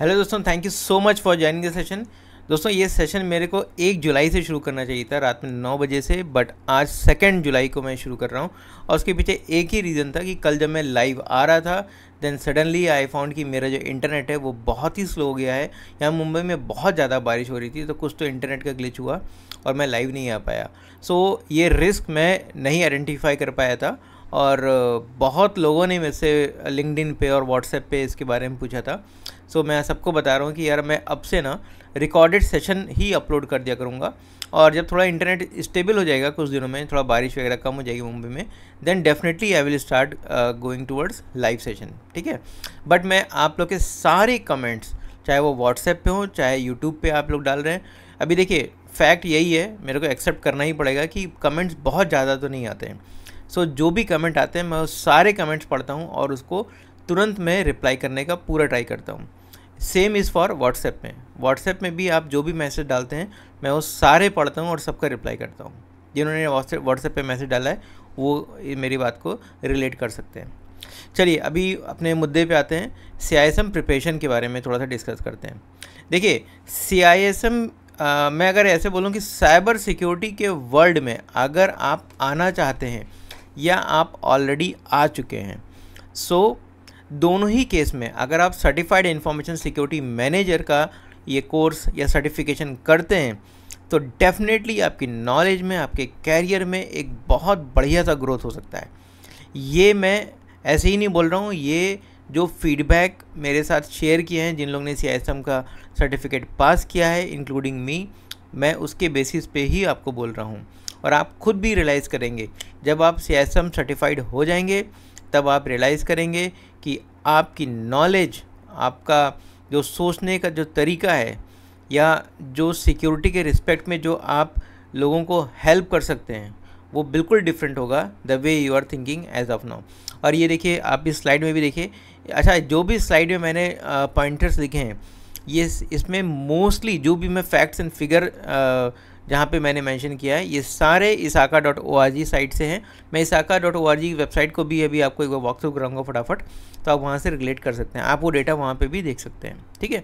hello दोस्तों thank you so much for joining the session दोस्तों ये सेशन मेरे को एक जुलाई से शुरू करना चाहिए था रात में नौ बजे से बट आज सेकेंड जुलाई को मैं शुरू कर रहा हूँ और उसके पीछे एक ही रीज़न था कि कल जब मैं लाइव आ रहा था देन सडनली आई फाउंड कि मेरा जो इंटरनेट है वो बहुत ही स्लो हो गया है यहाँ मुंबई में बहुत ज़्यादा बारिश हो रही थी तो कुछ तो इंटरनेट का ग्लिच हुआ और मैं लाइव नहीं आ पाया सो so, ये रिस्क मैं नहीं आइडेंटिफाई कर पाया था और बहुत लोगों ने मेरे से लिंकड पे और व्हाट्सएप पे इसके बारे में पूछा था सो मैं सबको बता रहा हूँ कि यार मैं अब से ना रिकॉर्डेड सेशन ही अपलोड कर दिया करूँगा और जब थोड़ा इंटरनेट स्टेबल हो जाएगा कुछ दिनों में थोड़ा बारिश वगैरह कम हो जाएगी मुंबई में then definitely I will start going towards live session ठीक है बट मैं आप लोग के सारे कमेंट्स चाहे वो व्हाट्सएप पे हो चाहे यूट्यूब पे आप लोग डाल रहे हैं अभी देखिए फैक्ट यही है मेरे को एक्सेप्ट करना ही पड़ेगा कि कमेंट्स बहुत ज़्यादा तो नहीं आते हैं सो so, जो भी कमेंट आते हैं मैं उस सारे कमेंट्स पढ़ता हूँ और उसको तुरंत मैं रिप्लाई करने का पूरा ट्राई करता हूँ सेम इज़ फॉर व्हाट्सएप में व्हाट्सएप में भी आप जो भी मैसेज डालते हैं मैं वो सारे पढ़ता हूँ और सबका रिप्लाई करता हूँ जिन्होंने व्हाट्सएप पे मैसेज डाला है वो मेरी बात को रिलेट कर सकते हैं चलिए अभी अपने मुद्दे पे आते हैं C I S M preparation के बारे में थोड़ा सा डिस्कस करते हैं देखिए सी आई एस एम मैं अगर ऐसे बोलूँ कि साइबर सिक्योरिटी के वर्ल्ड में अगर आप आना चाहते हैं या आप ऑलरेडी आ चुके हैं सो so, दोनों ही केस में अगर आप सर्टिफाइड इंफॉर्मेशन सिक्योरिटी मैनेजर का ये कोर्स या सर्टिफिकेशन करते हैं तो डेफिनेटली आपकी नॉलेज में आपके कैरियर में एक बहुत बढ़िया सा ग्रोथ हो सकता है ये मैं ऐसे ही नहीं बोल रहा हूँ ये जो फीडबैक मेरे साथ शेयर किए हैं जिन लोगों ने सी का सर्टिफिकेट पास किया है इंक्लूडिंग मी मैं उसके बेसिस पे ही आपको बोल रहा हूँ और आप खुद भी रियलाइज़ करेंगे जब आप सी सर्टिफाइड हो जाएंगे तब आप रियलाइज़ करेंगे कि आपकी नॉलेज आपका जो सोचने का जो तरीका है या जो सिक्योरिटी के रिस्पेक्ट में जो आप लोगों को हेल्प कर सकते हैं वो बिल्कुल डिफरेंट होगा the way you are thinking as of now और ये देखिए आप इस स्लाइड में भी देखिए अच्छा जो भी स्लाइड में मैंने पॉइंटर्स लिखे हैं ये इसमें मोस्टली जो भी मैं फैक्ट्स एंड फिगर जहाँ पे मैंने मेंशन किया है ये सारे ISACA dot O R G site से हैं मैं इसाका डॉट ओ आर जी की वेबसाइट को भी अभी आपको एक बार वॉकथ्रू कराऊंगा फटाफट तो आप वहाँ से रिलेट कर सकते हैं आप वो डेटा वहाँ पर भी देख सकते हैं ठीक है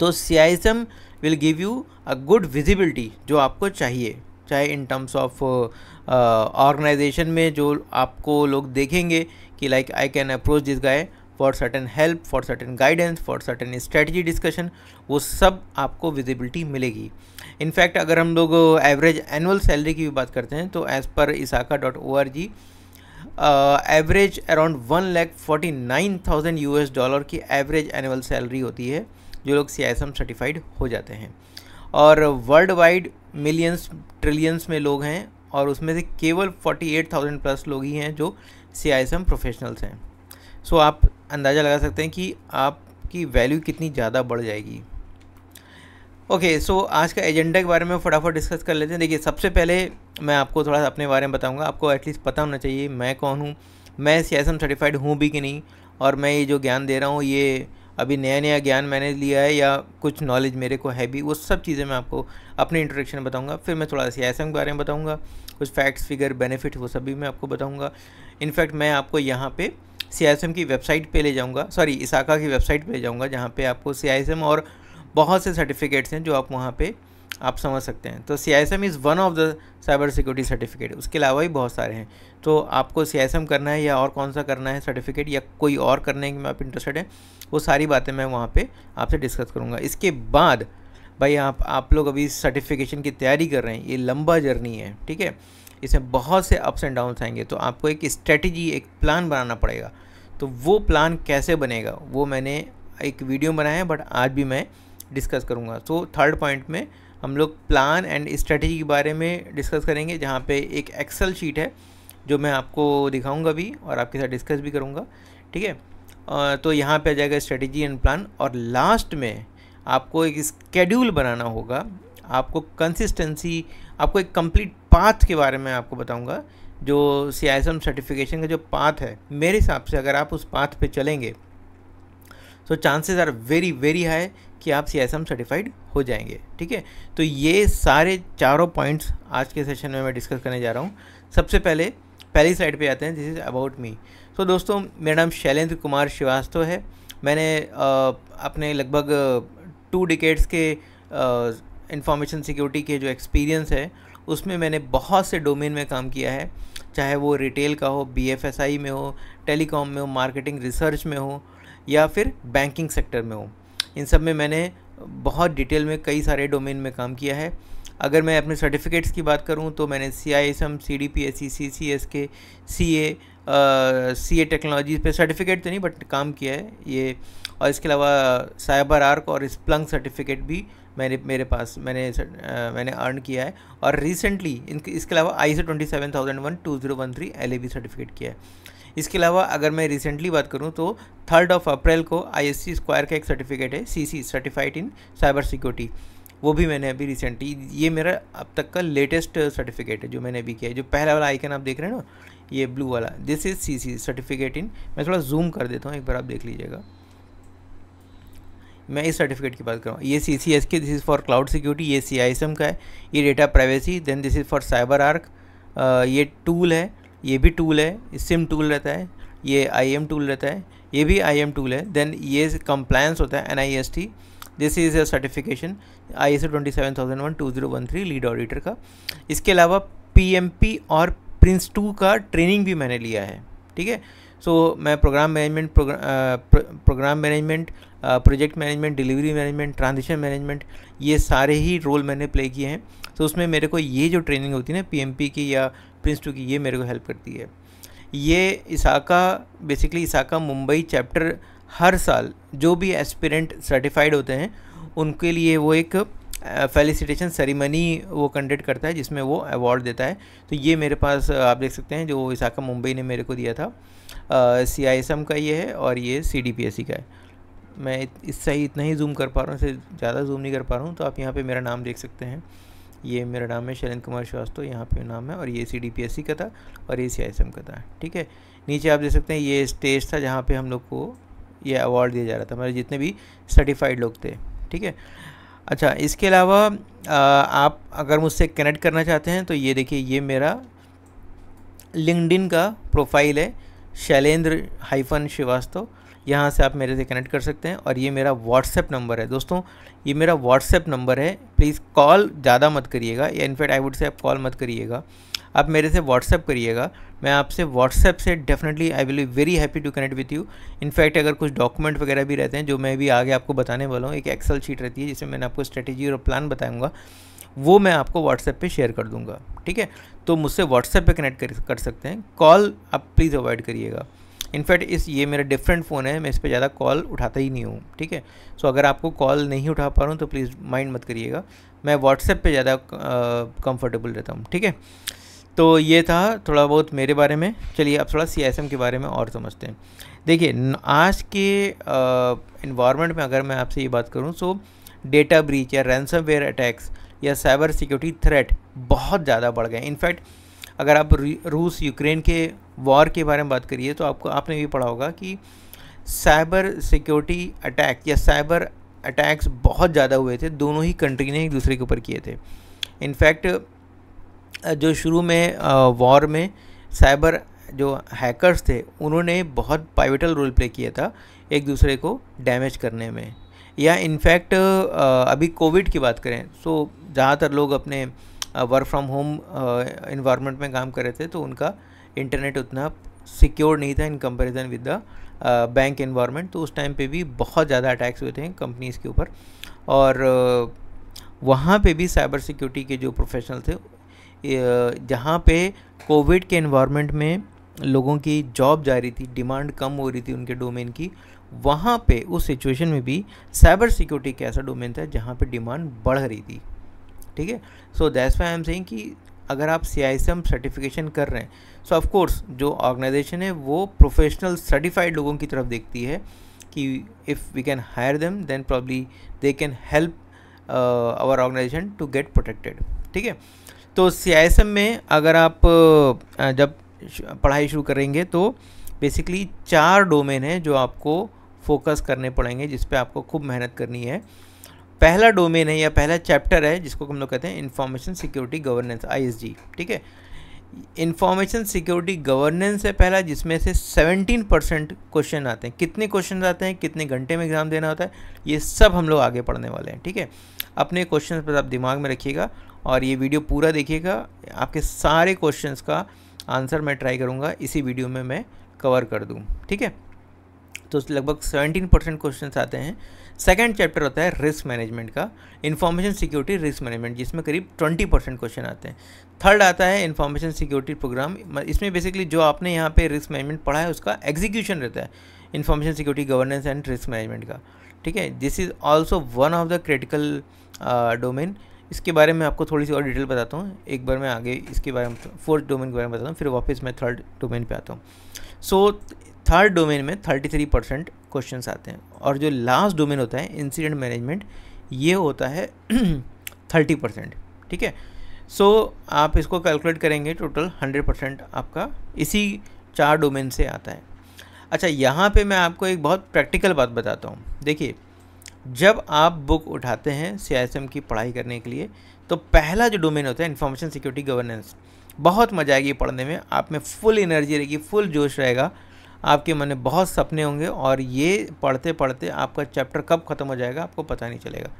तो CISM will give you a good visibility जो आपको चाहिए चाहे इन टर्म्स ऑफ ऑर्गेनाइजेशन में जो आपको लोग देखेंगे कि like I can approach this guy for certain help for certain guidance for certain strategy discussion वो सब आपको विजिबिलिटी मिलेगी इनफैक्ट अगर हम लोग एवरेज एनुअल सैलरी की भी बात करते हैं तो as per ISACA dot O R G average around one lakh forty nine thousand U S dollar की एवरेज एनुअल सैलरी होती है जो लोग सी एस एम सर्टिफाइड हो जाते हैं और वर्ल्ड वाइड मिलियंस ट्रिलियंस में लोग हैं और उसमें से केवल फोर्टी एट थाउजेंड प्लस लोग ही हैं जो C I S M professionals हैं सो so, आप अंदाज़ा लगा सकते हैं कि आपकी वैल्यू कितनी ज़्यादा बढ़ जाएगी ओके okay, सो so आज का एजेंडा के बारे में फटाफट डिस्कस कर लेते हैं देखिए सबसे पहले मैं आपको थोड़ा अपने बारे में बताऊंगा आपको एटलीस्ट पता होना चाहिए मैं कौन हूँ मैं सी सर्टिफाइड हूँ भी कि नहीं और मैं ये जो ज्ञान दे रहा हूँ ये अभी नया नया ज्ञान मैंने लिया है या कुछ नॉलेज मेरे को है भी वो सब चीज़ें मैं आपको अपने इंट्रोडक्शन में बताऊँगा फिर मैं थोड़ा सी के बारे में बताऊँगा कुछ फैक्ट्स फिगर बेनिफिट वो सब भी मैं आपको बताऊँगा इनफैक्ट मैं आपको यहाँ पर सी की वेबसाइट पर ले जाऊँगा सॉरी इसाका की वेबसाइट पर ले जाऊँगा जहाँ पर आपको सी और बहुत से सर्टिफिकेट्स हैं जो आप वहाँ पे आप समझ सकते हैं तो C I S M is one of the cyber security certificate उसके अलावा भी बहुत सारे हैं तो आपको सी आई एस एम करना है या और कौन सा करना है सर्टिफिकेट या कोई और करने में आप इंटरेस्टेड हैं वो सारी बातें मैं वहाँ पे आपसे डिस्कस करूँगा इसके बाद भाई आप आप लोग अभी सर्टिफिकेशन की तैयारी कर रहे हैं ये लंबा जर्नी है ठीक है इसमें बहुत से अप्स एंड डाउन्स आएंगे तो आपको एक स्ट्रेटजी एक प्लान बनाना पड़ेगा तो वो प्लान कैसे बनेगा वो मैंने एक वीडियो बनाया है बट आज भी मैं डिस्कस करूँगा सो थर्ड पॉइंट में हम लोग प्लान एंड स्ट्रेटजी के बारे में डिस्कस करेंगे जहाँ पे एक एक्सेल शीट है जो मैं आपको दिखाऊंगा भी और आपके साथ डिस्कस भी करूँगा ठीक है तो यहाँ पे आ जाएगा स्ट्रेटजी एंड प्लान और लास्ट में आपको एक स्केड्यूल बनाना होगा आपको कंसिस्टेंसी आपको एक कंप्लीट पाथ के बारे में आपको बताऊँगा जो सी सर्टिफिकेशन का जो पाथ है मेरे हिसाब से अगर आप उस पाथ पर चलेंगे तो chances are very very high कि आप सी एस एम सर्टिफाइड हो जाएंगे ठीक है तो ये सारे चारों पॉइंट्स आज के सेशन में मैं डिस्कस करने जा रहा हूँ सबसे पहले पहली स्लाइड पे आते हैं दिस इज़ अबाउट मी तो दोस्तों मेरा नाम शैलेंद्र कुमार श्रीवास्तव है मैंने आ, अपने लगभग टू डिकेट्स के इंफॉर्मेशन सिक्योरिटी के जो एक्सपीरियंस है उसमें मैंने बहुत से डोमेन में काम किया है चाहे वो रिटेल का हो बीएफएसआई में हो टेलीकॉम में हो मार्केटिंग रिसर्च में हो या फिर बैंकिंग सेक्टर में हो इन सब में मैंने बहुत डिटेल में कई सारे डोमेन में काम किया है अगर मैं अपने सर्टिफिकेट्स की बात करूं तो मैंने C I S M C D P S C C C S K C A C A technology पर सर्टिफिकेट तो नहीं बट काम किया है ये और इसके अलावा साइबर आर्क और स्प्लंग सर्टिफिकेट भी मैंने मेरे पास मैंने आ, मैंने अर्न किया है और रिसेंटली इनके इसके अलावा I C twenty seven thousand one two zero one three L A B certificate किया है इसके अलावा अगर मैं रिसेंटली बात करूँ तो थर्ड ऑफ अप्रैल को आई स्क्वायर का एक सर्टिफिकेट है C C certified in cyber security वो भी मैंने अभी रिसेंटली ये मेरा अब तक का लेटेस्ट सर्टिफिकेट है जो मैंने अभी किया है जो पहला वाला आइकन आप देख रहे हैं ना ये ब्लू वाला this is C C certificate in मैं थोड़ा जूम कर देता हूँ एक बार आप देख लीजिएगा मैं इस सर्टिफिकेट की बात कर रहा हूँ ये C C S K this is for cloud security ये सी आई एस एम का है ये data privacy then this is for CyberArk ये टूल है ये भी टूल है सिम टूल रहता है ये आई एम टूल रहता है ये भी आई एम टूल है देन ये कंप्लायंस होता है N I S T this is a certification I S twenty seven thousand one two zero one three lead auditor का इसके अलावा पी एम पी और प्रिंस टू का ट्रेनिंग भी मैंने लिया है ठीक है सो so, मैं programme management programme management project management delivery management transition management ये सारे ही रोल मैंने प्ले किए हैं तो so, उसमें मेरे को ये जो ट्रेनिंग होती है ना पी की या प्रिंस टू की ये मेरे को हेल्प करती है ये ISACA basically ISACA Mumbai chapter हर साल जो भी एस्पिरेंट सर्टिफाइड होते हैं उनके लिए वो एक फेलिसिटेशन uh, सेरेमनी वो कंडक्ट करता है जिसमें वो अवार्ड देता है तो ये मेरे पास uh, आप देख सकते हैं जो इसाका मुंबई ने मेरे को दिया था सी आई एस एम का ये है और ये C D P S C का है मैं इससे ही इतना ही जूम कर पा रहा हूँ इससे ज़्यादा जूम नहीं कर पा रहा हूँ तो आप यहाँ पे मेरा नाम देख सकते हैं ये मेरा नाम है शैलेंद्र कुमार श्रीवास्तव यहाँ पे नाम है और ये C D P S C का था और ये सी आई एस एम का था ठीक है नीचे आप देख सकते हैं ये स्टेज था जहाँ पर हम लोग को ये अवार्ड दिया जा रहा था हमारे जितने भी सर्टिफाइड लोग थे ठीक है अच्छा इसके अलावा आप अगर मुझसे कनेक्ट करना चाहते हैं तो ये देखिए ये मेरा लिंकडिन का प्रोफाइल है शैलेंद्र हाइफन श्रीवास्तव यहाँ से आप मेरे से कनेक्ट कर सकते हैं और ये मेरा व्हाट्सएप नंबर है दोस्तों ये मेरा व्हाट्सएप नंबर है प्लीज़ कॉल ज़्यादा मत करिएगा या इनफैक्ट आई वुड से आप कॉल मत करिएगा आप मेरे से व्हाट्सएप करिएगा मैं आपसे व्हाट्सएप से definitely I will very happy to connect with you in fact अगर कुछ डॉक्यूमेंट वगैरह भी रहते हैं जो मैं भी आगे आपको बताने वाला हूँ एक एक्सेल शीट रहती है जिसमें मैंने आपको स्ट्रेटेजी और प्लान बताऊँगा वो मैं आपको व्हाट्सएप पे शेयर कर दूंगा ठीक है तो मुझसे व्हाट्सएप पे कनेक्ट कर, कर सकते हैं कॉल आप प्लीज़ अवॉइड करिएगा इनफैक्ट इस ये मेरा डिफरेंट फ़ोन है मैं इस पर ज़्यादा कॉल उठाता ही नहीं हूँ ठीक है सो अगर आपको कॉल नहीं उठा पा रहा हूँ तो प्लीज़ माइंड मत करिएगा मैं व्हाट्सएप पे ज़्यादा कंफर्टेबल रहता हूँ ठीक है तो ये था थोड़ा बहुत मेरे बारे में चलिए अब थोड़ा सी के बारे में और समझते हैं देखिए आज के इन्वामेंट में अगर मैं आपसे ये बात करूँ सो डेटा ब्रीच या रैनसम वेयर अटैक्स या साइबर सिक्योरिटी थ्रेट बहुत ज़्यादा बढ़ गए इनफैक्ट अगर आप रूस यूक्रेन के वॉर के बारे में बात करिए तो आपको आपने भी पढ़ा होगा कि साइबर सिक्योरिटी अटैक या साइबर अटैक्स बहुत ज़्यादा हुए थे दोनों ही कंट्री ने एक दूसरे के ऊपर किए थे इनफैक्ट जो शुरू में वॉर में साइबर जो हैकर्स थे उन्होंने बहुत पाइविटल रोल प्ले किया था एक दूसरे को डैमेज करने में या इनफैक्ट uh, uh, अभी कोविड की बात करें सो ज़्यादातर लोग अपने वर्क फ्रॉम होम इन्वामेंट में काम कर रहे थे तो उनका इंटरनेट उतना सिक्योर नहीं था in comparison with the bank environment तो उस टाइम पे भी बहुत ज़्यादा अटैक्स हुए थे कंपनीज़ के ऊपर और uh, वहाँ पे भी साइबर सिक्योरिटी के जो प्रोफेशनल थे जहाँ पे कोविड के इन्वामेंट में लोगों की जॉब जा रही थी डिमांड कम हो रही थी उनके डोमेन की वहाँ पे उस सिचुएशन में भी साइबर सिक्योरिटी का ऐसा डोमेन था जहाँ पे डिमांड बढ़ रही थी ठीक है so that's why I am saying कि अगर आप सी आई सर्टिफिकेशन कर रहे हैं सो ऑफकोर्स जो ऑर्गेनाइजेशन है वो प्रोफेशनल सर्टिफाइड लोगों की तरफ देखती है कि if we can hire them then probably they can help our organisation to get protected ठीक है तो सी में अगर आप uh, जब पढ़ाई शुरू करेंगे तो बेसिकली चार डोमेन है जो आपको फोकस करने पड़ेंगे जिस पे आपको खूब मेहनत करनी है पहला डोमेन है या पहला चैप्टर है जिसको हम लोग कहते हैं इन्फॉर्मेशन सिक्योरिटी गवर्नेंस आईएसजी ठीक है इंफॉर्मेशन सिक्योरिटी गवर्नेंस है पहला जिसमें से 17 परसेंट क्वेश्चन आते हैं कितने क्वेश्चन आते हैं कितने घंटे में एग्ज़ाम देना होता है ये सब हम लोग आगे पढ़ने वाले हैं ठीक है अपने क्वेश्चन पर आप दिमाग में रखिएगा और ये वीडियो पूरा देखिएगा आपके सारे क्वेश्चन का आंसर मैं ट्राई करूँगा इसी वीडियो में मैं कवर कर दूँ ठीक है तो लगभग सेवेंटीन परसेंट क्वेश्चन आते हैं सेकेंड चैप्टर होता है रिस्क मैनेजमेंट का इन्फॉर्मेशन सिक्योरिटी रिस्क मैनेजमेंट जिसमें करीब ट्वेंटी परसेंट क्वेश्चन आते हैं थर्ड आता है इन्फॉर्मेशन सिक्योरिटी प्रोग्राम इसमें बेसिकली जो आपने यहाँ पे रिस्क मैनेजमेंट पढ़ा है उसका एग्जीक्यूशन रहता है information security governance and risk management का ठीक है this is also one of the critical domain इसके बारे में आपको थोड़ी सी और डिटेल बताता हूँ एक बार मैं आगे इसके बारे में फोर्थ डोमेन के बारे में बताता हूँ फिर वापस मैं थर्ड डोमेन पे आता हूँ सो so, थर्ड डोमेन में 33 परसेंट क्वेश्चन आते हैं और जो लास्ट डोमेन होता है इंसिडेंट मैनेजमेंट ये होता है 30 परसेंट ठीक है सो आप इसको कैलकुलेट करेंगे टोटल 100 परसेंट आपका इसी चार डोमेन से आता है अच्छा यहाँ पे मैं आपको एक बहुत प्रैक्टिकल बात बताता हूँ देखिए जब आप बुक उठाते हैं सी की पढ़ाई करने के लिए तो पहला जो डोमेन होता है इन्फॉर्मेशन सिक्योरिटी गवर्नेंस बहुत मज़ा आएगी पढ़ने में आप में फुल एनर्जी रहेगी फुल जोश रहेगा आपके मन में बहुत सपने होंगे और ये पढ़ते पढ़ते आपका चैप्टर कब ख़त्म हो जाएगा आपको पता नहीं चलेगा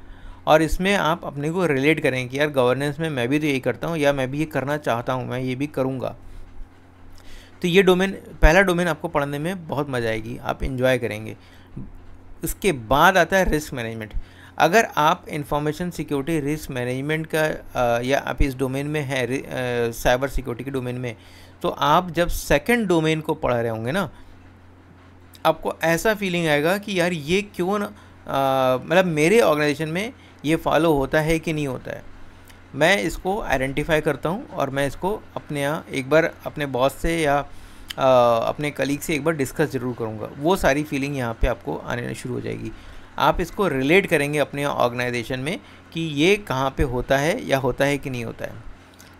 और इसमें आप अपने को रिलेट करें कि यार गवर्नेंस में मैं भी तो यही करता हूँ या मैं भी ये करना चाहता हूँ मैं ये भी करूँगा तो ये डोमेन पहला डोमेन आपको पढ़ने में बहुत मज़ा आएगी आप इन्जॉय करेंगे उसके बाद आता है रिस्क मैनेजमेंट अगर आप इंफॉर्मेशन सिक्योरिटी रिस्क मैनेजमेंट का आ, या आप इस डोमेन में हैं साइबर सिक्योरिटी के डोमेन में तो आप जब सेकंड डोमेन को पढ़ रहे होंगे ना आपको ऐसा फीलिंग आएगा कि यार ये क्यों ना मतलब मेरे ऑर्गेनाइजेशन में ये फॉलो होता है कि नहीं होता है मैं इसको आइडेंटिफाई करता हूँ और मैं इसको अपने यहाँ एक बार अपने बॉस से या आ, अपने कलीग से एक बार डिस्कस ज़रूर करूँगा वो सारी फीलिंग यहाँ पे आपको आने शुरू हो जाएगी आप इसको रिलेट करेंगे अपने ऑर्गेनाइजेशन में कि ये कहाँ पे होता है या होता है कि नहीं होता है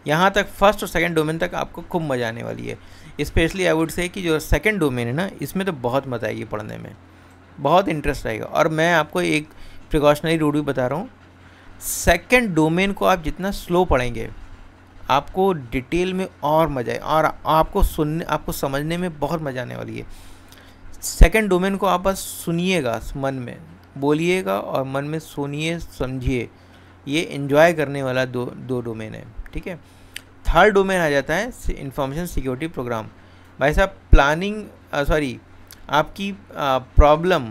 यहाँ तक फर्स्ट और सेकंड डोमेन तक आपको खूब मजा आने वाली है स्पेशली आई वुड से कि जो सेकेंड डोमेन है ना इसमें तो बहुत मज़ा आएगी पढ़ने में बहुत इंटरेस्ट आएगा और मैं आपको एक प्रिकॉशनरी रूल भी बता रहा हूँ सेकेंड डोमेन को आप जितना स्लो पढ़ेंगे आपको डिटेल में और मज़ा आए और आपको सुनने आपको समझने में बहुत मज़ा आने वाली है सेकेंड डोमेन को आप बस सुनिएगा मन में बोलिएगा और मन में सुनिए समझिए ये इन्जॉय करने वाला दो दो डोमेन है ठीक है थर्ड डोमेन आ जाता है इंफॉर्मेशन सिक्योरिटी प्रोग्राम भाई साहब प्लानिंग सॉरी आपकी प्रॉब्लम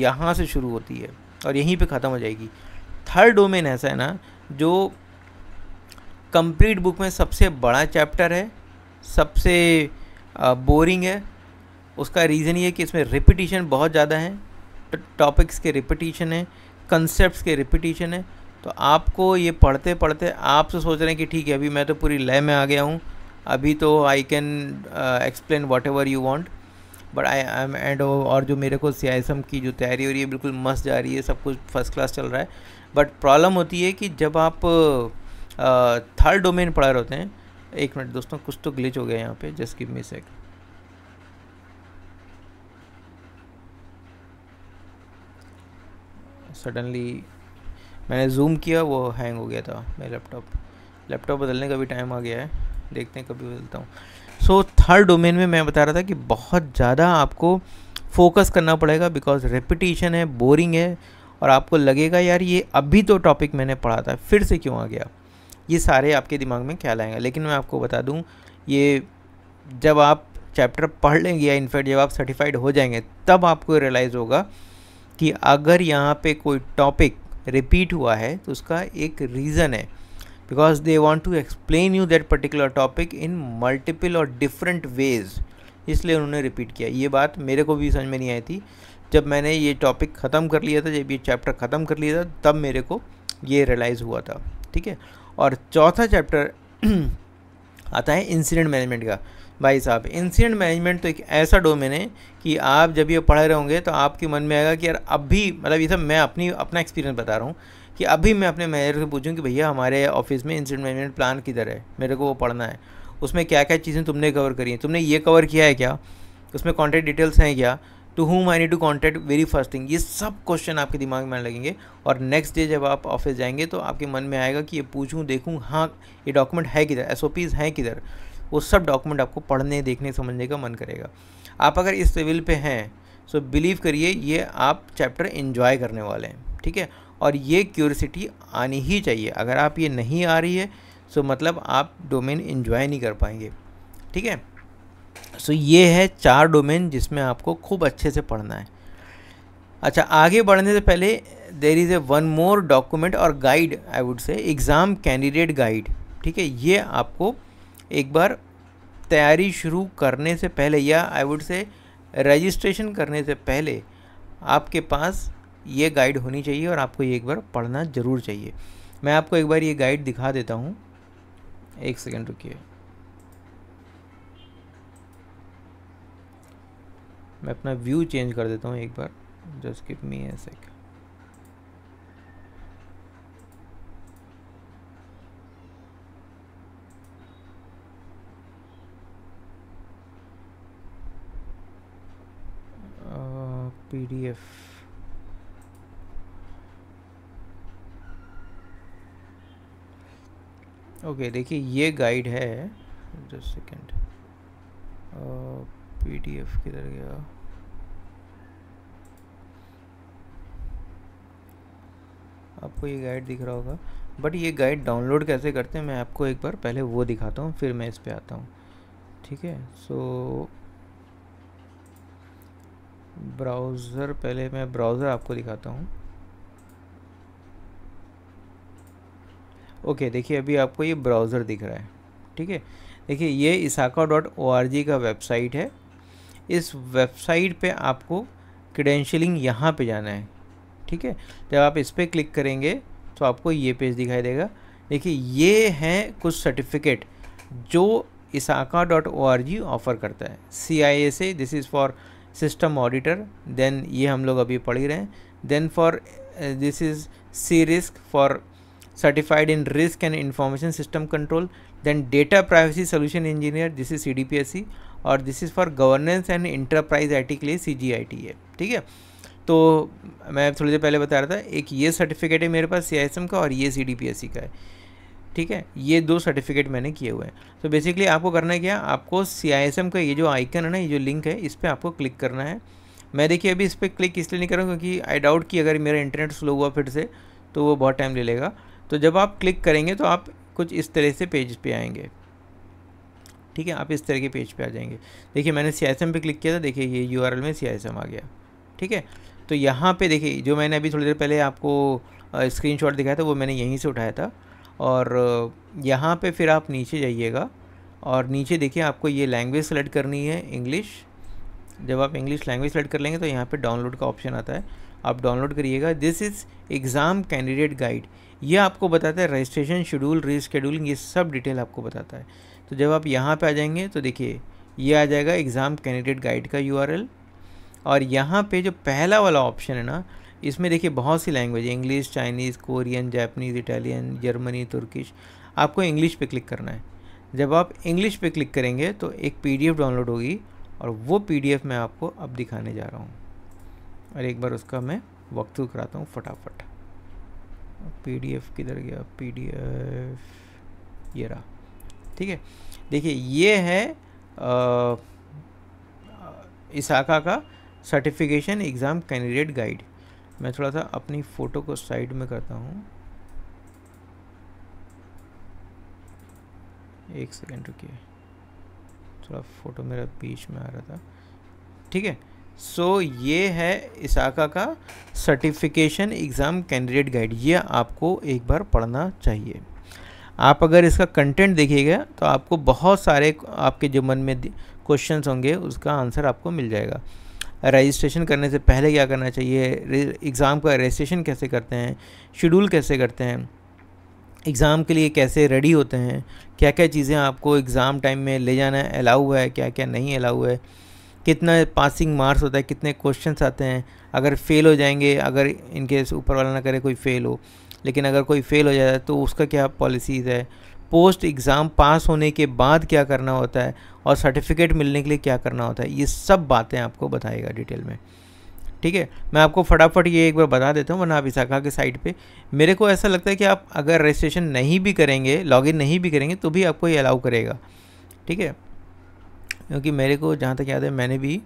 यहाँ से शुरू होती है और यहीं पे ख़त्म हो जाएगी थर्ड डोमेन ऐसा है ना जो कंप्लीट बुक में सबसे बड़ा चैप्टर है सबसे बोरिंग है उसका रीज़न ये कि इसमें रिपीटिशन बहुत ज़्यादा है टॉपिक्स तो के रिपीटिशन है कंसेप्ट के रिपीटिशन है तो आपको ये पढ़ते पढ़ते आप तो सोच रहे हैं कि ठीक है अभी मैं तो पूरी लय में आ गया हूँ अभी तो I can explain whatever you want but I I am and और जो मेरे को सी की जो तैयारी हो रही है बिल्कुल मस्त जा रही है सब कुछ फर्स्ट क्लास चल रहा है बट प्रॉब्लम होती है कि जब आप थर्ड डोमेन पढ़ा रहे होते हैं एक मिनट दोस्तों कुछ तो ग्लिच हो गया यहाँ पे just give me sec suddenly मैंने जूम किया वो हैंग हो गया था मेरा लैपटॉप लैपटॉप बदलने का भी टाइम आ गया है देखते हैं कभी बदलता हूँ सो थर्ड डोमेन में मैं बता रहा था कि बहुत ज़्यादा आपको फोकस करना पड़ेगा बिकॉज रेपिटेशन है बोरिंग है और आपको लगेगा यार ये अभी तो टॉपिक मैंने पढ़ा था फिर से क्यों आ गया ये सारे आपके दिमाग में क्या लाएंगे लेकिन मैं आपको बता दूँ ये जब आप चैप्टर पढ़ लेंगे या इनफैक्ट जब आप सर्टिफाइड हो जाएंगे तब आपको रियलाइज़ होगा कि अगर यहाँ पे कोई टॉपिक रिपीट हुआ है तो उसका एक रीज़न है because they want to explain you that particular topic in multiple और डिफरेंट वेज़ इसलिए उन्होंने रिपीट किया ये बात मेरे को भी समझ में नहीं आई थी जब मैंने ये टॉपिक ख़त्म कर लिया था जब ये चैप्टर ख़त्म कर लिया था तब मेरे को ये रियलाइज़ हुआ था ठीक है और चौथा चैप्टर आता है इंसिडेंट मैनेजमेंट का भाई साहब इंसिडेंट मैनेजमेंट तो एक ऐसा डोमेन है कि आप जब ये पढ़ रहे होंगे तो आपके मन में आएगा कि यार अब भी मतलब ये सब मैं अपनी अपना एक्सपीरियंस बता रहा हूँ कि अभी मैं अपने मैनेजर से पूछूँ कि भैया हमारे ऑफिस में इंसिडेंट मैनेजमेंट प्लान किधर है मेरे को वो पढ़ना है उसमें क्या क्या चीज़ें तुमने कवर करी हैं तुमने ये कवर किया है क्या उसमें कॉन्टैक्ट डिटेल्स हैं क्या to whom I need to contact very first thing ये सब क्वेश्चन आपके दिमाग में आने लगेंगे और नेक्स्ट डे जब आप ऑफिस जाएंगे तो आपके मन में आएगा कि ये पूछूँ देखूँ हाँ ये डॉक्यूमेंट है किधर एस ओ पीज़ हैं किधर वो सब डॉक्यूमेंट आपको पढ़ने देखने समझने का मन करेगा आप अगर इस लेवल पे हैं सो बिलीव करिए ये आप चैप्टर इन्जॉय करने वाले हैं ठीक है और ये क्यूरसिटी आनी ही चाहिए अगर आप ये नहीं आ रही है सो तो मतलब आप डोमेन इन्जॉय नहीं कर पाएंगे ठीक है सो ये है चार डोमेन जिसमें आपको खूब अच्छे से पढ़ना है अच्छा आगे बढ़ने से पहले there is a one more document और guide I would say exam candidate guide ठीक है ये आपको एक बार तैयारी शुरू करने से पहले या आई वुड से रजिस्ट्रेशन करने से पहले आपके पास ये गाइड होनी चाहिए और आपको ये एक बार पढ़ना ज़रूर चाहिए मैं आपको एक बार ये गाइड दिखा देता हूँ एक सेकेंड रुकिए मैं अपना व्यू चेंज कर देता हूँ एक बार just give me a second pdf okay देखिए ये गाइड है just second P D F किधर गया आपको ये गाइड दिख रहा होगा बट ये गाइड डाउनलोड कैसे करते हैं मैं आपको एक बार पहले वो दिखाता हूँ फिर मैं इस पर आता हूँ ठीक है सो so, ब्राउज़र पहले मैं ब्राउज़र आपको दिखाता हूँ ओके देखिए अभी आपको ये ब्राउज़र दिख रहा है ठीक है देखिए ये इसाका डॉट ओ आर जी का वेबसाइट है इस वेबसाइट पे आपको क्रेडेंशियलिंग यहाँ पे जाना है ठीक है जब आप इस पर क्लिक करेंगे तो आपको ये पेज दिखाई देगा देखिए ये हैं कुछ सर्टिफिकेट जो ISACA dot O R G offer करता है सी आई ए से this is for system auditor then ये हम लोग अभी पढ़ ही रहे हैं then for this is C risk for certified in risk and information system control then data privacy solution engineer this is C D P S C और this is for governance and enterprise I T के लिए सी जी I T है ठीक है तो मैं थोड़ी देर पहले बता रहा था एक ये सर्टिफिकेट है मेरे पास सी आई एस एम का और ये C D P S C का है ठीक है ये दो सर्टिफिकेट मैंने किए हुए हैं तो बेसिकली आपको करना क्या आपको सी का ये जो आइकन है ना ये जो लिंक है इस पर आपको क्लिक करना है मैं देखिए अभी इस पर क्लिक इसलिए नहीं कर रहा क्योंकि आई डाउट कि अगर मेरा इंटरनेट स्लो हुआ फिर से तो वो बहुत टाइम ले लेगा तो जब आप क्लिक करेंगे तो आप कुछ इस तरह से पेज पे आएंगे ठीक है आप इस तरह के पेज पे आ जाएंगे देखिए मैंने सी पे क्लिक किया था देखिए ये यू में सी आ गया ठीक है तो यहाँ पर देखिए जो मैंने अभी थोड़ी देर पहले आपको शॉट दिखाया था वो मैंने यहीं से उठाया था और यहाँ पे फिर आप नीचे जाइएगा और नीचे देखिए आपको ये लैंग्वेज सेलेक्ट करनी है इंग्लिश जब आप इंग्लिश लैंग्वेज सेलेक्ट कर लेंगे तो यहाँ पे डाउनलोड का ऑप्शन आता है आप डाउनलोड करिएगा this is exam candidate guide ये आपको बताता है रजिस्ट्रेशन शेड्यूल रीस्केड्यूलिंग ये सब डिटेल आपको बताता है तो जब आप यहाँ पर आ जाएंगे तो देखिए ये आ जाएगा एग्ज़ाम कैंडिडेट गाइड का यू और यहाँ पर जो पहला वाला ऑप्शन है ना इसमें देखिए बहुत सी language English Chinese Korean Japanese Italian Germany Turkish आपको इंग्लिश पे क्लिक करना है जब आप इंग्लिश पे क्लिक करेंगे तो एक पीडीएफ डाउनलोड होगी और वो पीडीएफ मैं आपको अब दिखाने जा रहा हूँ और एक बार उसका मैं वक्त कराता हूँ फटाफट एफ किधर गया पीडीएफ ये रहा ठीक है देखिए ये है आ, इसाका का सर्टिफिकेशन एग्ज़ाम कैंडिडेट गाइड मैं थोड़ा सा अपनी फ़ोटो को साइड में करता हूँ एक सेकेंड रुकिए थोड़ा फ़ोटो मेरा बीच में आ रहा था ठीक है सो so, ये है इसाका का सर्टिफिकेशन एग्ज़ाम कैंडिडेट गाइड ये आपको एक बार पढ़ना चाहिए आप अगर इसका कंटेंट देखिएगा तो आपको बहुत सारे आपके जो मन में क्वेश्चंस होंगे उसका आंसर आपको मिल जाएगा रजिस्ट्रेशन करने से पहले क्या करना चाहिए एग्ज़ाम का रजिस्ट्रेशन कैसे करते हैं शेड्यूल कैसे करते हैं एग्ज़ाम के लिए कैसे रेडी होते हैं क्या क्या चीज़ें आपको एग्ज़ाम टाइम में ले जाना अलाउ है क्या क्या नहीं अलाउ है कितना पासिंग मार्क्स होता है कितने क्वेश्चंस आते हैं अगर फेल हो जाएंगे अगर इनके ऊपर वाला ना करे कोई फ़ेल हो लेकिन अगर कोई फ़ेल हो जाए तो उसका क्या पॉलिसीज़ है पोस्ट एग्ज़ाम पास होने के बाद क्या करना होता है और सर्टिफिकेट मिलने के लिए क्या करना होता है ये सब बातें आपको बताएगा डिटेल में ठीक है मैं आपको फटाफट ये एक बार बता देता हूँ वरना आप इसाका के साइट पे मेरे को ऐसा लगता है कि आप अगर रजिस्ट्रेशन नहीं भी करेंगे लॉगिन नहीं भी करेंगे तो भी आपको ये अलाउ करेगा ठीक है क्योंकि मेरे को जहाँ तक याद है मैंने भी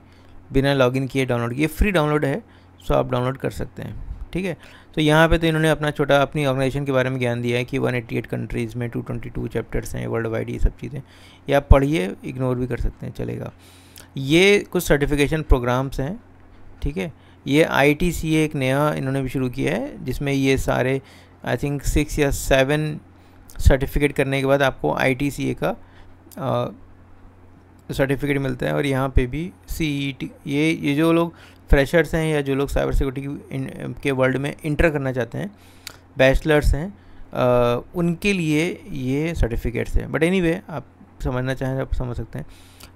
बिना लॉगिन किए डाउनलोड किए फ्री डाउनलोड है सो तो आप डाउनलोड कर सकते हैं ठीक है तो यहाँ पे तो इन्होंने अपना छोटा अपनी ऑर्गेनाइजेशन के बारे में ज्ञान दिया है कि 188 कंट्रीज़ में 222 चैप्टर्स हैं वर्ल्ड वाइड ये सब चीज़ें ये आप पढ़िए इग्नोर भी कर सकते हैं चलेगा ये कुछ सर्टिफिकेशन प्रोग्राम्स हैं ठीक है ये आई एक नया इन्होंने भी शुरू किया है जिसमें ये सारे आई थिंक सिक्स या सेवन सर्टिफिकेट करने के बाद आपको आई का सर्टिफिकेट मिलता है और यहाँ पे भी सी e ये ये जो लोग फ्रेशर्स हैं या जो लोग साइबर सिक्योरिटी के वर्ल्ड में इंटर करना चाहते हैं बैचलर्स हैं उनके लिए ये सर्टिफिकेट्स हैं बट एनी आप समझना चाहें तो आप समझ सकते हैं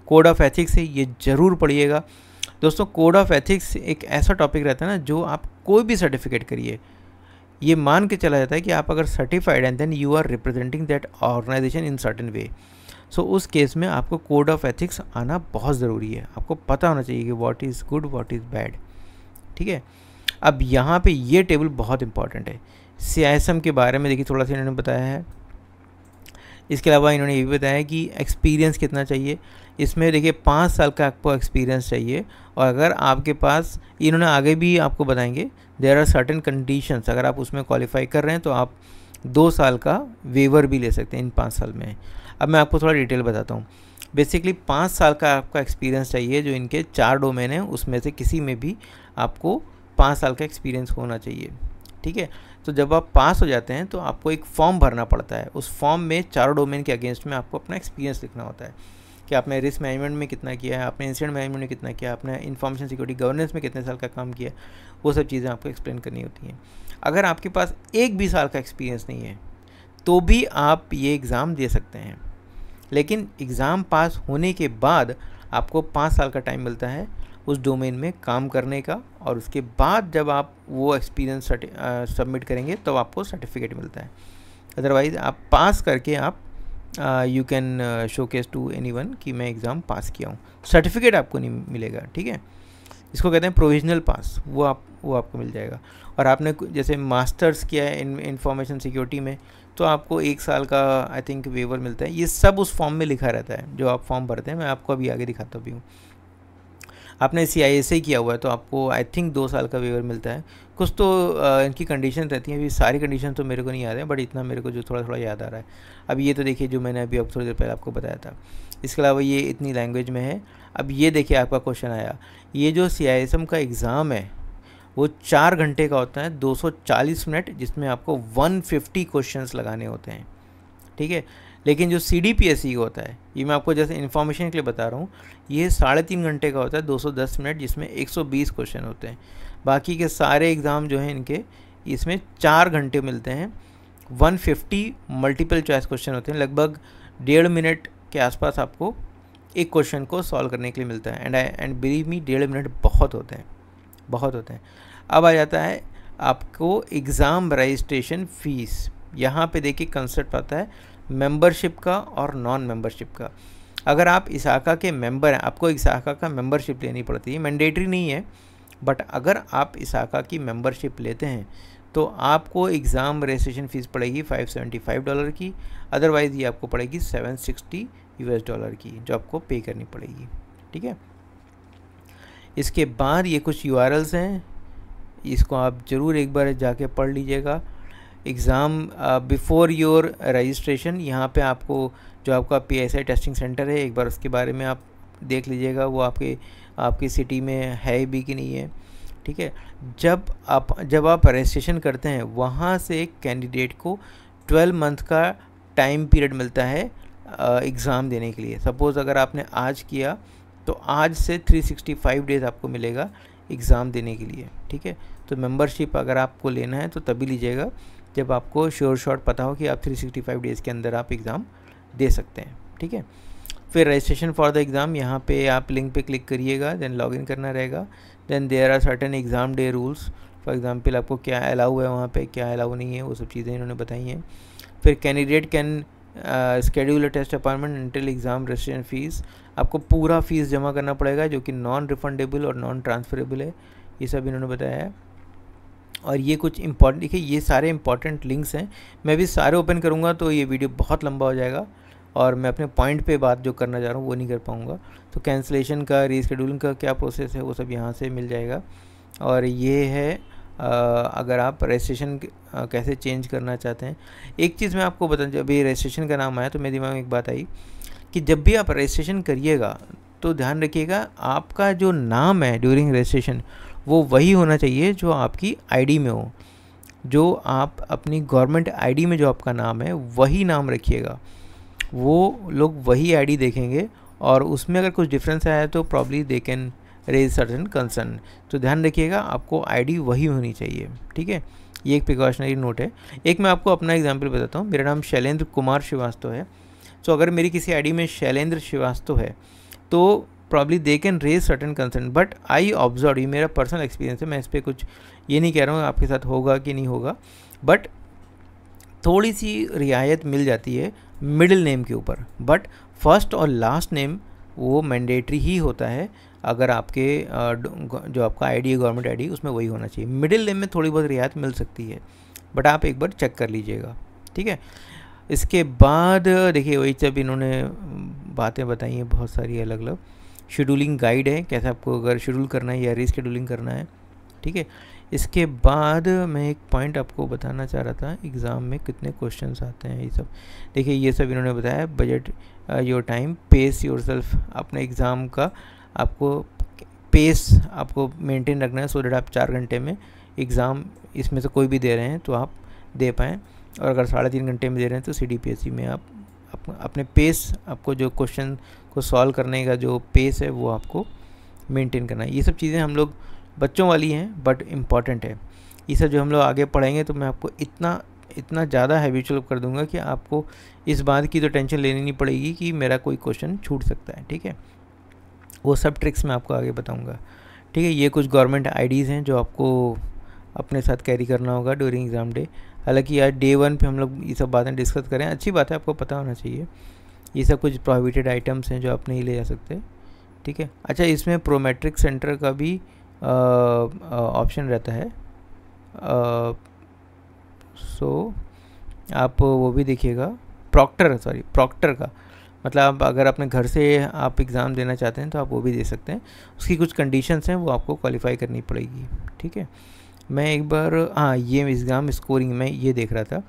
कोड ऑफ एथिक्स है ये ज़रूर पढ़िएगा दोस्तों कोड ऑफ एथिक्स एक ऐसा टॉपिक रहता है ना जो आप कोई भी सर्टिफिकेट करिए ये मान के चला जाता है कि आप अगर certified and then you are representing that organisation in certain way so so, उस केस में आपको कोड ऑफ एथिक्स आना बहुत ज़रूरी है आपको पता होना चाहिए कि what is good what is bad ठीक है अब यहाँ पे ये टेबल बहुत इंपॉर्टेंट है सी के बारे में देखिए थोड़ा सा इन्होंने बताया है इसके अलावा इन्होंने ये भी बताया कि एक्सपीरियंस कितना चाहिए इसमें देखिए पाँच साल का आपको एक्सपीरियंस चाहिए और अगर आपके पास इन्होंने आगे भी आपको बताएंगे देर आर सर्टन कंडीशंस अगर आप उसमें क्वालिफाई कर रहे हैं तो आप दो साल का वेवर भी ले सकते हैं इन पाँच साल में अब मैं आपको थोड़ा डिटेल बताता हूँ बेसिकली पाँच साल का आपका एक्सपीरियंस चाहिए जो इनके चार डोमेन हैं उसमें से किसी में भी आपको पाँच साल का एक्सपीरियंस होना चाहिए ठीक है तो जब आप पास हो जाते हैं तो आपको एक फॉर्म भरना पड़ता है उस फॉर्म में चारों डोमेन के अगेंस्ट में आपको अपना एक्सपीरियंस लिखना होता है कि आपने रिस्क मैनेजमेंट में कितना किया है आपने इंसिडेंट मैनेजमेंट में कितना किया आपने इन्फॉर्मेशन सिक्योरिटी गवर्नेंस में कितने साल का काम किया वो सब चीज़ें आपको एक्सप्लेन करनी होती हैं अगर आपके पास एक भी साल का एक्सपीरियंस नहीं है तो भी आप ये एग्ज़ाम दे सकते हैं लेकिन एग्ज़ाम पास होने के बाद आपको पाँच साल का टाइम मिलता है उस डोमेन में काम करने का और उसके बाद जब आप वो एक्सपीरियंस सबमिट करेंगे तब तो आपको सर्टिफिकेट मिलता है अदरवाइज़ आप पास करके आप you can showcase to anyone कि मैं एग्ज़ाम पास किया हूँ सर्टिफिकेट आपको नहीं मिलेगा ठीक है इसको कहते हैं प्रोविजनल पास वो आप वो आपको मिल जाएगा और आपने जैसे मास्टर्स किया है इंफॉर्मेशन सिक्योरिटी में तो आपको एक साल का आई थिंक वेवर मिलता है ये सब उस फॉर्म में लिखा रहता है जो आप फॉर्म भरते हैं मैं आपको अभी आगे दिखाता भी हूँ आपने सी आई एस ए किया हुआ है तो आपको आई थिंक दो साल का वेवर मिलता है कुछ तो आ, इनकी कंडीशन रहती हैं अभी सारी कंडीशन तो मेरे को नहीं याद है बट इतना मेरे को जो थोड़ा थोड़ा याद आ रहा है अब ये तो देखिए जो मैंने अभी अब थोड़ी देर पहले आपको बताया था इसके अलावा ये इतनी लैंग्वेज में है अब ये देखिए आपका क्वेश्चन आया ये जो सी आई एस एम का एग्ज़ाम है वो चार घंटे का होता है 240 मिनट जिसमें आपको 150 क्वेश्चंस लगाने होते हैं ठीक है लेकिन जो सी डी पी एस होता है ये मैं आपको जैसे इन्फॉर्मेशन के लिए बता रहा हूँ ये साढ़े तीन घंटे का होता है 210 मिनट जिसमें 120 क्वेश्चन होते हैं बाकी के सारे एग्ज़ाम जो हैं इनके इसमें चार घंटे मिलते हैं 150 मल्टीपल चॉइस क्वेश्चन होते हैं लगभग डेढ़ मिनट के आसपास आपको एक क्वेश्चन को सॉल्व करने के लिए मिलता है and I and believe me डेढ़ मिनट बहुत होते हैं बहुत होते हैं अब आ जाता है आपको एग्ज़ाम रजिस्ट्रेशन फ़ीस यहाँ पे देखिए कंसेप्ट आता है मेंबरशिप का और नॉन मेंबरशिप का अगर आप इसाका के मेंबर हैं आपको इसाका का मेंबरशिप लेनी पड़ती है मैंडेटरी नहीं है बट अगर आप इसाका की मेंबरशिप लेते हैं तो आपको एग्ज़ाम रजिस्ट्रेशन फ़ीस पड़ेगी 575 डॉलर की अदरवाइज़ ये आपको पड़ेगी 760 यूएस डॉलर की जो आपको पे करनी पड़ेगी ठीक है इसके बाद ये कुछ यू हैं इसको आप ज़रूर एक बार जाके पढ़ लीजिएगा एग्ज़ाम बिफ़ोर योर रजिस्ट्रेशन यहाँ पे आपको जो आपका पीएसआई टेस्टिंग सेंटर है एक बार उसके बारे में आप देख लीजिएगा वो आपके आपकी सिटी में है भी कि नहीं है ठीक है जब आप जब आप रजिस्ट्रेशन करते हैं वहाँ से कैंडिडेट को ट्वेल्व मंथ का टाइम पीरियड मिलता है एग्ज़ाम uh, देने के लिए सपोज़ अगर आपने आज किया तो आज से 365 डेज़ आपको मिलेगा एग्ज़ाम देने के लिए ठीक है तो मेंबरशिप अगर आपको लेना है तो तभी लीजिएगा जब आपको श्योर शॉर्ट पता हो कि आप 365 डेज़ के अंदर आप एग्ज़ाम दे सकते हैं ठीक है फिर रजिस्ट्रेशन फॉर द एग्ज़ाम यहाँ पे आप लिंक पे क्लिक करिएगा देन लॉगिन करना रहेगा then there are certain exam day rules for example आपको क्या अलाउ है वहाँ पे क्या अलाउ नहीं है वो सब चीज़ें इन्होंने बताई हैं फिर candidate can schedule test appointment until exam registration fees आपको पूरा फीस जमा करना पड़ेगा जो कि नॉन रिफंडेबल और नॉन ट्रांसफरेबल है ये सब इन्होंने बताया है और ये कुछ इम्पॉर्टेंट देखिए ये सारे इंपॉर्टेंट लिंक्स हैं मैं भी सारे ओपन करूँगा तो ये वीडियो बहुत लंबा हो जाएगा और मैं अपने पॉइंट पे बात जो करना चाह रहा हूँ वो नहीं कर पाऊँगा तो कैंसिलेशन का रीशेड्यूलिंग का क्या प्रोसेस है वो सब यहाँ से मिल जाएगा और ये है अगर आप रजिस्ट्रेशन कैसे चेंज करना चाहते हैं एक चीज़ मैं आपको बता अभी रजिस्ट्रेशन का नाम आया तो मेरे दिमाग में एक बात आई कि जब भी आप रजिस्ट्रेशन करिएगा तो ध्यान रखिएगा आपका जो नाम है ड्यूरिंग रजिस्ट्रेशन वो वही होना चाहिए जो आपकी आईडी में हो जो आप अपनी गवर्नमेंट आईडी में जो आपका नाम है वही नाम रखिएगा वो लोग वही आईडी देखेंगे और उसमें अगर कुछ डिफरेंस आया तो probably they can raise certain concern तो ध्यान रखिएगा आपको आईडी वही होनी चाहिए ठीक है ये एक प्रिकॉशनरी नोट है एक मैं आपको अपना एग्जाम्पल बताता हूँ मेरा नाम शैलेंद्र कुमार श्रीवास्तव है सो अगर मेरी किसी आईडी में शैलेंद्र श्रीवास्तव है तो probably they can raise certain concern but I observe ये मेरा पर्सनल एक्सपीरियंस है मैं इस पर कुछ ये नहीं कह रहा हूँ आपके साथ होगा कि नहीं होगा बट थोड़ी सी रियायत मिल जाती है मिडिल नेम के ऊपर बट फर्स्ट और लास्ट नेम वो मैंडेटरी ही होता है अगर आपके जो आपका आईडी है गवर्नमेंट आईडी उसमें वही होना चाहिए मिडिल नेम में थोड़ी बहुत रियायत मिल सकती है बट आप एक बार चेक कर लीजिएगा ठीक है इसके बाद देखिए वही जब इन्होंने बातें बताई हैं बहुत सारी अलग अलग शेड्यूलिंग गाइड है कैसे आपको अगर शेड्यूल करना है या रीशेड्यूलिंग करना है ठीक है इसके बाद मैं एक पॉइंट आपको बताना चाह रहा था एग्ज़ाम में कितने क्वेश्चंस आते हैं ये सब देखिए ये सब इन्होंने बताया budget your time pace your yourself exam का आपको पेस आपको मेंटेन रखना है सो डेट आप चार घंटे में एग्ज़ाम इसमें से कोई भी दे रहे हैं तो आप दे पाएँ और अगर साढ़े तीन घंटे में दे रहे हैं तो सी डी पी एस में आप अपने पेस आपको जो क्वेश्चन को सॉल्व करने का जो पेस है वो आपको मेंटेन करना है ये सब चीज़ें हम लोग बच्चों वाली हैं बट इम्पॉर्टेंट है ये सब जो हम लोग आगे पढ़ेंगे तो मैं आपको इतना इतना ज़्यादा हैबिचुअल कर दूंगा कि आपको इस बात की तो टेंशन लेनी नहीं पड़ेगी कि मेरा कोई क्वेश्चन छूट सकता है ठीक है वो सब ट्रिक्स मैं आपको आगे बताऊँगा ठीक है ये कुछ गवर्नमेंट आईडीज़ हैं जो आपको अपने साथ कैरी करना होगा ड्यूरिंग एग्ज़ाम डे हालांकि आज डे वन पे हम लोग ये सब बातें डिस्कस करें अच्छी बात है आपको पता होना चाहिए ये सब कुछ प्रोहिबिटेड आइटम्स हैं जो आप नहीं ले जा सकते ठीक है अच्छा इसमें प्रोमेट्रिक सेंटर का भी ऑप्शन रहता है आ, सो आप वो भी देखिएगा प्रॉक्टर सॉरी प्रॉक्टर का मतलब अगर अपने घर से आप एग्ज़ाम देना चाहते हैं तो आप वो भी दे सकते हैं उसकी कुछ कंडीशंस हैं वो आपको क्वालिफाई करनी पड़ेगी ठीक है मैं एक बार हाँ ये एग्ज़ाम स्कोरिंग में ये देख रहा था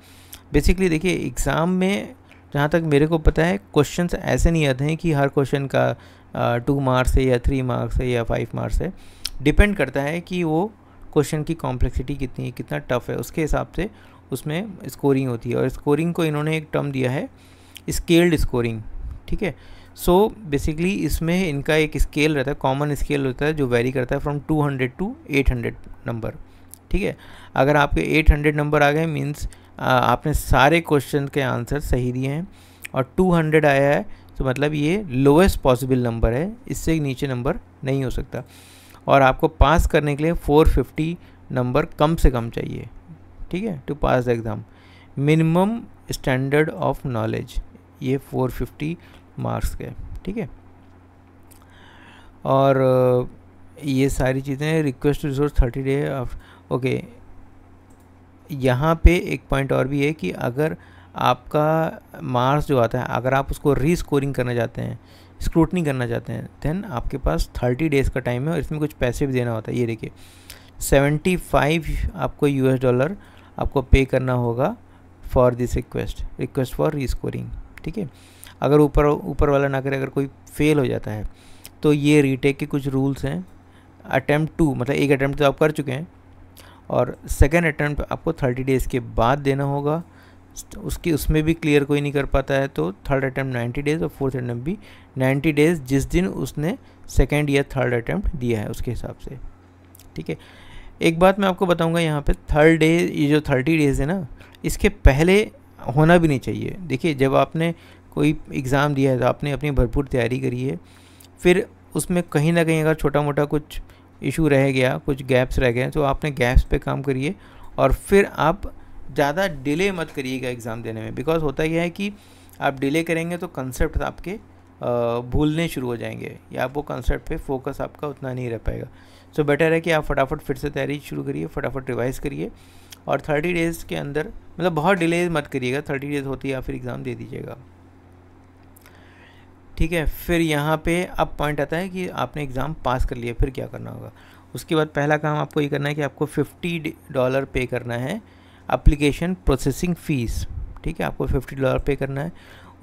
बेसिकली देखिए एग्ज़ाम में जहाँ तक मेरे को पता है क्वेश्चन ऐसे नहीं आते हैं कि हर क्वेश्चन का टू मार्क्स है या थ्री मार्क्स है या फाइव मार्क्स है डिपेंड करता है कि वो क्वेश्चन की कॉम्प्लेक्सिटी कितनी है कितना टफ है उसके हिसाब से उसमें स्कोरिंग होती है और स्कोरिंग को इन्होंने एक टर्म दिया है स्केल्ड स्कोरिंग ठीक है सो बेसिकली इसमें इनका एक स्केल रहता है कॉमन स्केल होता है जो वेरी करता है फ्रॉम 200 टू एट नंबर ठीक है अगर आपके 800 नंबर आ गए मीन्स आपने सारे क्वेश्चन के आंसर सही दिए हैं और 200 आया है तो मतलब ये लोएस्ट पॉसिबल नंबर है इससे नीचे नंबर नहीं हो सकता और आपको पास करने के लिए 450 नंबर कम से कम चाहिए ठीक है to pass the exam minimum standard of knowledge ये 450 मार्क्स के ठीक है और ये सारी चीज़ें request resource thirty day okay यहाँ पे एक पॉइंट और भी है कि अगर आपका मार्क्स जो आता है अगर आप उसको री स्कोरिंग करना चाहते हैं स्क्रूटनी करना चाहते हैं देन आपके पास थर्टी डेज़ का टाइम है और इसमें कुछ पैसे भी देना होता है ये देखिए सेवेंटी फाइव आपको यूएस डॉलर आपको पे करना होगा for this request request for rescoring ठीक है अगर ऊपर ऊपर वाला ना करे अगर कोई फेल हो जाता है तो ये रीटेक के कुछ रूल्स हैं अटैम्प्ट टू मतलब एक अटैम्प्ट तो आप कर चुके हैं और सेकेंड अटैम्प्ट आपको थर्टी डेज़ के बाद देना होगा उसकी उसमें भी क्लियर कोई नहीं कर पाता है तो थर्ड अटैम्प्ट नाइन्टी डेज़ और फोर्थ अटैम्प्ट भी नाइन्टी डेज़ जिस दिन उसने सेकेंड या थर्ड अटैम्प्ट दिया है उसके हिसाब से ठीक है एक बात मैं आपको बताऊंगा यहाँ पे थर्ड डे ये जो थर्टी डेज़ है ना इसके पहले होना भी नहीं चाहिए देखिए जब आपने कोई एग्ज़ाम दिया है तो आपने अपनी भरपूर तैयारी करी है फिर उसमें कहीं ना कहीं अगर छोटा मोटा कुछ इशू रह गया कुछ गैप्स रह गए तो आपने गैप्स पे काम करिए और फिर आप ज़्यादा डिले मत करिएगा एग्ज़ाम देने में बिकॉज होता यह है कि आप डिले करेंगे तो कंसेप्ट आपके भूलने शुरू हो जाएंगे या आप वो कंसेप्ट पे फोकस आपका उतना नहीं रह पाएगा सो तो so बेटर है कि आप फटाफट फिर से तैयारी शुरू करिए फटाफट रिवाइज़ करिए और थर्टी डेज़ के अंदर मतलब बहुत डिले मत करिएगा थर्टी डेज़ होती है या फिर एग्ज़ाम दे दीजिएगा ठीक है फिर यहाँ पे अब पॉइंट आता है कि आपने एग्ज़ाम पास कर लिया फिर क्या करना होगा उसके बाद पहला काम आपको ये करना है कि आपको फिफ्टी डॉलर पे करना है अप्लीकेशन प्रोसेसिंग फ़ीस ठीक है आपको फिफ्टी डॉलर पे करना है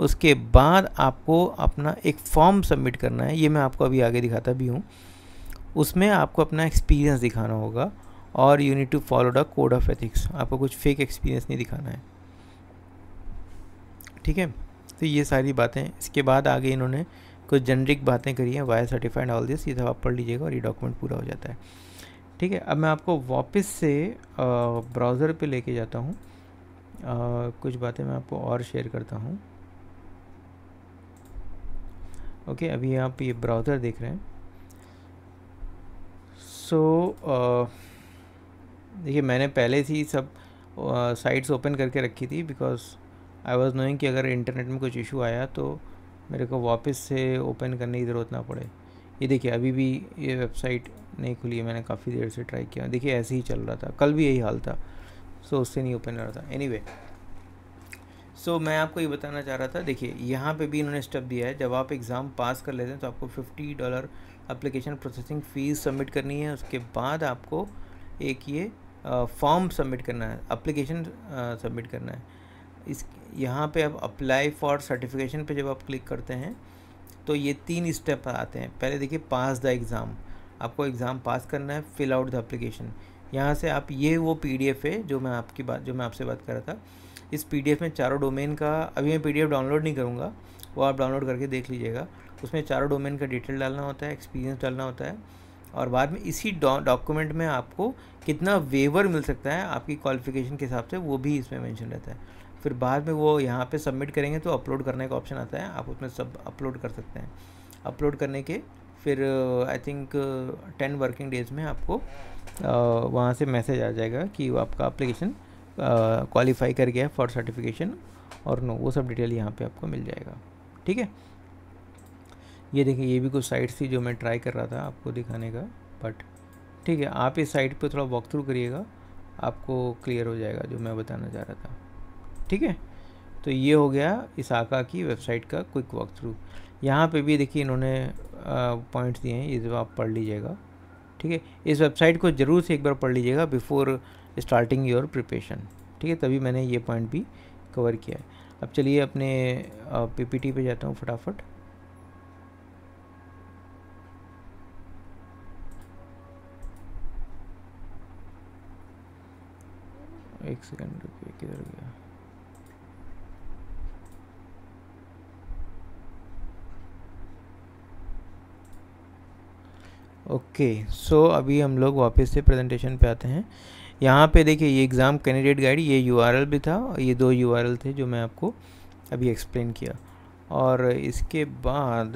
उसके बाद आपको अपना एक फॉर्म सबमिट करना है ये मैं आपको अभी आगे दिखाता भी हूँ उसमें आपको अपना एक्सपीरियंस दिखाना होगा और you need to follow the code of ethics आपको कुछ फेक एक्सपीरियंस नहीं दिखाना है ठीक है तो ये सारी बातें इसके बाद आगे इन्होंने कुछ जेनरिक बातें करी हैं वायर सर्टिफाइड ऑल दिस ये सब आप पढ़ लीजिएगा और ये डॉक्यूमेंट पूरा हो जाता है ठीक है अब मैं आपको वापस से ब्राउज़र पे लेके जाता हूँ कुछ बातें मैं आपको और शेयर करता हूँ ओके अभी आप ये ब्राउज़र देख रहे हैं सो देखिए मैंने पहले से ही सब साइट्स ओपन करके रखी थी बिकॉज़ आई वॉज नोइंग कि अगर इंटरनेट में कुछ इशू आया तो मेरे को वापस से ओपन करने की ज़रूरत ना पड़े ये देखिए अभी भी ये वेबसाइट नहीं खुली है मैंने काफ़ी देर से ट्राई किया देखिए ऐसे ही चल रहा था कल भी यही हाल था सो उससे नहीं ओपन हो रहा था एनी anyway, सो so, मैं आपको ये बताना चाह रहा था देखिए यहाँ पे भी इन्होंने स्टेप दिया है जब आप एग्ज़ाम पास कर लेते हैं तो आपको fifty dollar application processing fees submit करनी है उसके बाद आपको एक ये फॉर्म सबमिट करना है अप्लीकेशन सबमिट करना है इस यहाँ पे अब अप्लाई फॉर सर्टिफिकेशन पे जब आप क्लिक करते हैं तो ये तीन स्टेप आते हैं पहले देखिए पास द एग्ज़ाम आपको एग्ज़ाम पास करना है फिल आउट द अप्लीकेशन यहाँ से आप ये वो पीडीएफ है जो मैं आपकी बात जो मैं आपसे बात कर रहा था इस पीडीएफ में चारों डोमेन का अभी मैं पीडीएफ डाउनलोड नहीं करूँगा वो आप डाउनलोड करके देख लीजिएगा उसमें चारों डोमेन का डिटेल डालना होता है एक्सपीरियंस डालना होता है और बाद में इसी डॉक्यूमेंट में आपको कितना वेवर मिल सकता है आपकी क्वालिफिकेशन के हिसाब से वो भी इसमें मेंशन रहता है फिर बाद में वो यहाँ पे सबमिट करेंगे तो अपलोड करने का ऑप्शन आता है आप उसमें सब अपलोड कर सकते हैं अपलोड करने के फिर I think ten working days में आपको uh, वहाँ से मैसेज आ जाएगा कि वो आपका अप्लीकेशन क्वालिफाई uh, कर गया फॉर सर्टिफिकेशन और नो वो सब डिटेल यहाँ पे आपको मिल जाएगा ठीक है ये देखिए ये भी कुछ साइट्स थी जो मैं ट्राई कर रहा था आपको दिखाने का बट ठीक है आप इस साइट पे थोड़ा वॉक थ्रू करिएगा आपको क्लियर हो जाएगा जो मैं बताना चाह रहा था ठीक है तो ये हो गया इसाका की वेबसाइट का क्विक वॉक थ्रू यहाँ पे भी देखिए इन्होंने पॉइंट्स दिए हैं ये जब आप पढ़ लीजिएगा ठीक है इस वेबसाइट को ज़रूर से एक बार पढ़ लीजिएगा बिफोर स्टार्टिंग योर प्रिपरेशन ठीक है तभी मैंने ये पॉइंट भी कवर किया है अब चलिए अपने पीपीटी पे जाता हूँ फटाफट एक सेकंड रुकिए किधर गया ओके सो अभी हम लोग वापस से प्रेजेंटेशन पे आते हैं यहाँ पे देखिए ये एग्ज़ाम कैंडिडेट गाइड ये यू भी था और ये दो यू थे जो मैं आपको अभी एक्सप्लेन किया और इसके बाद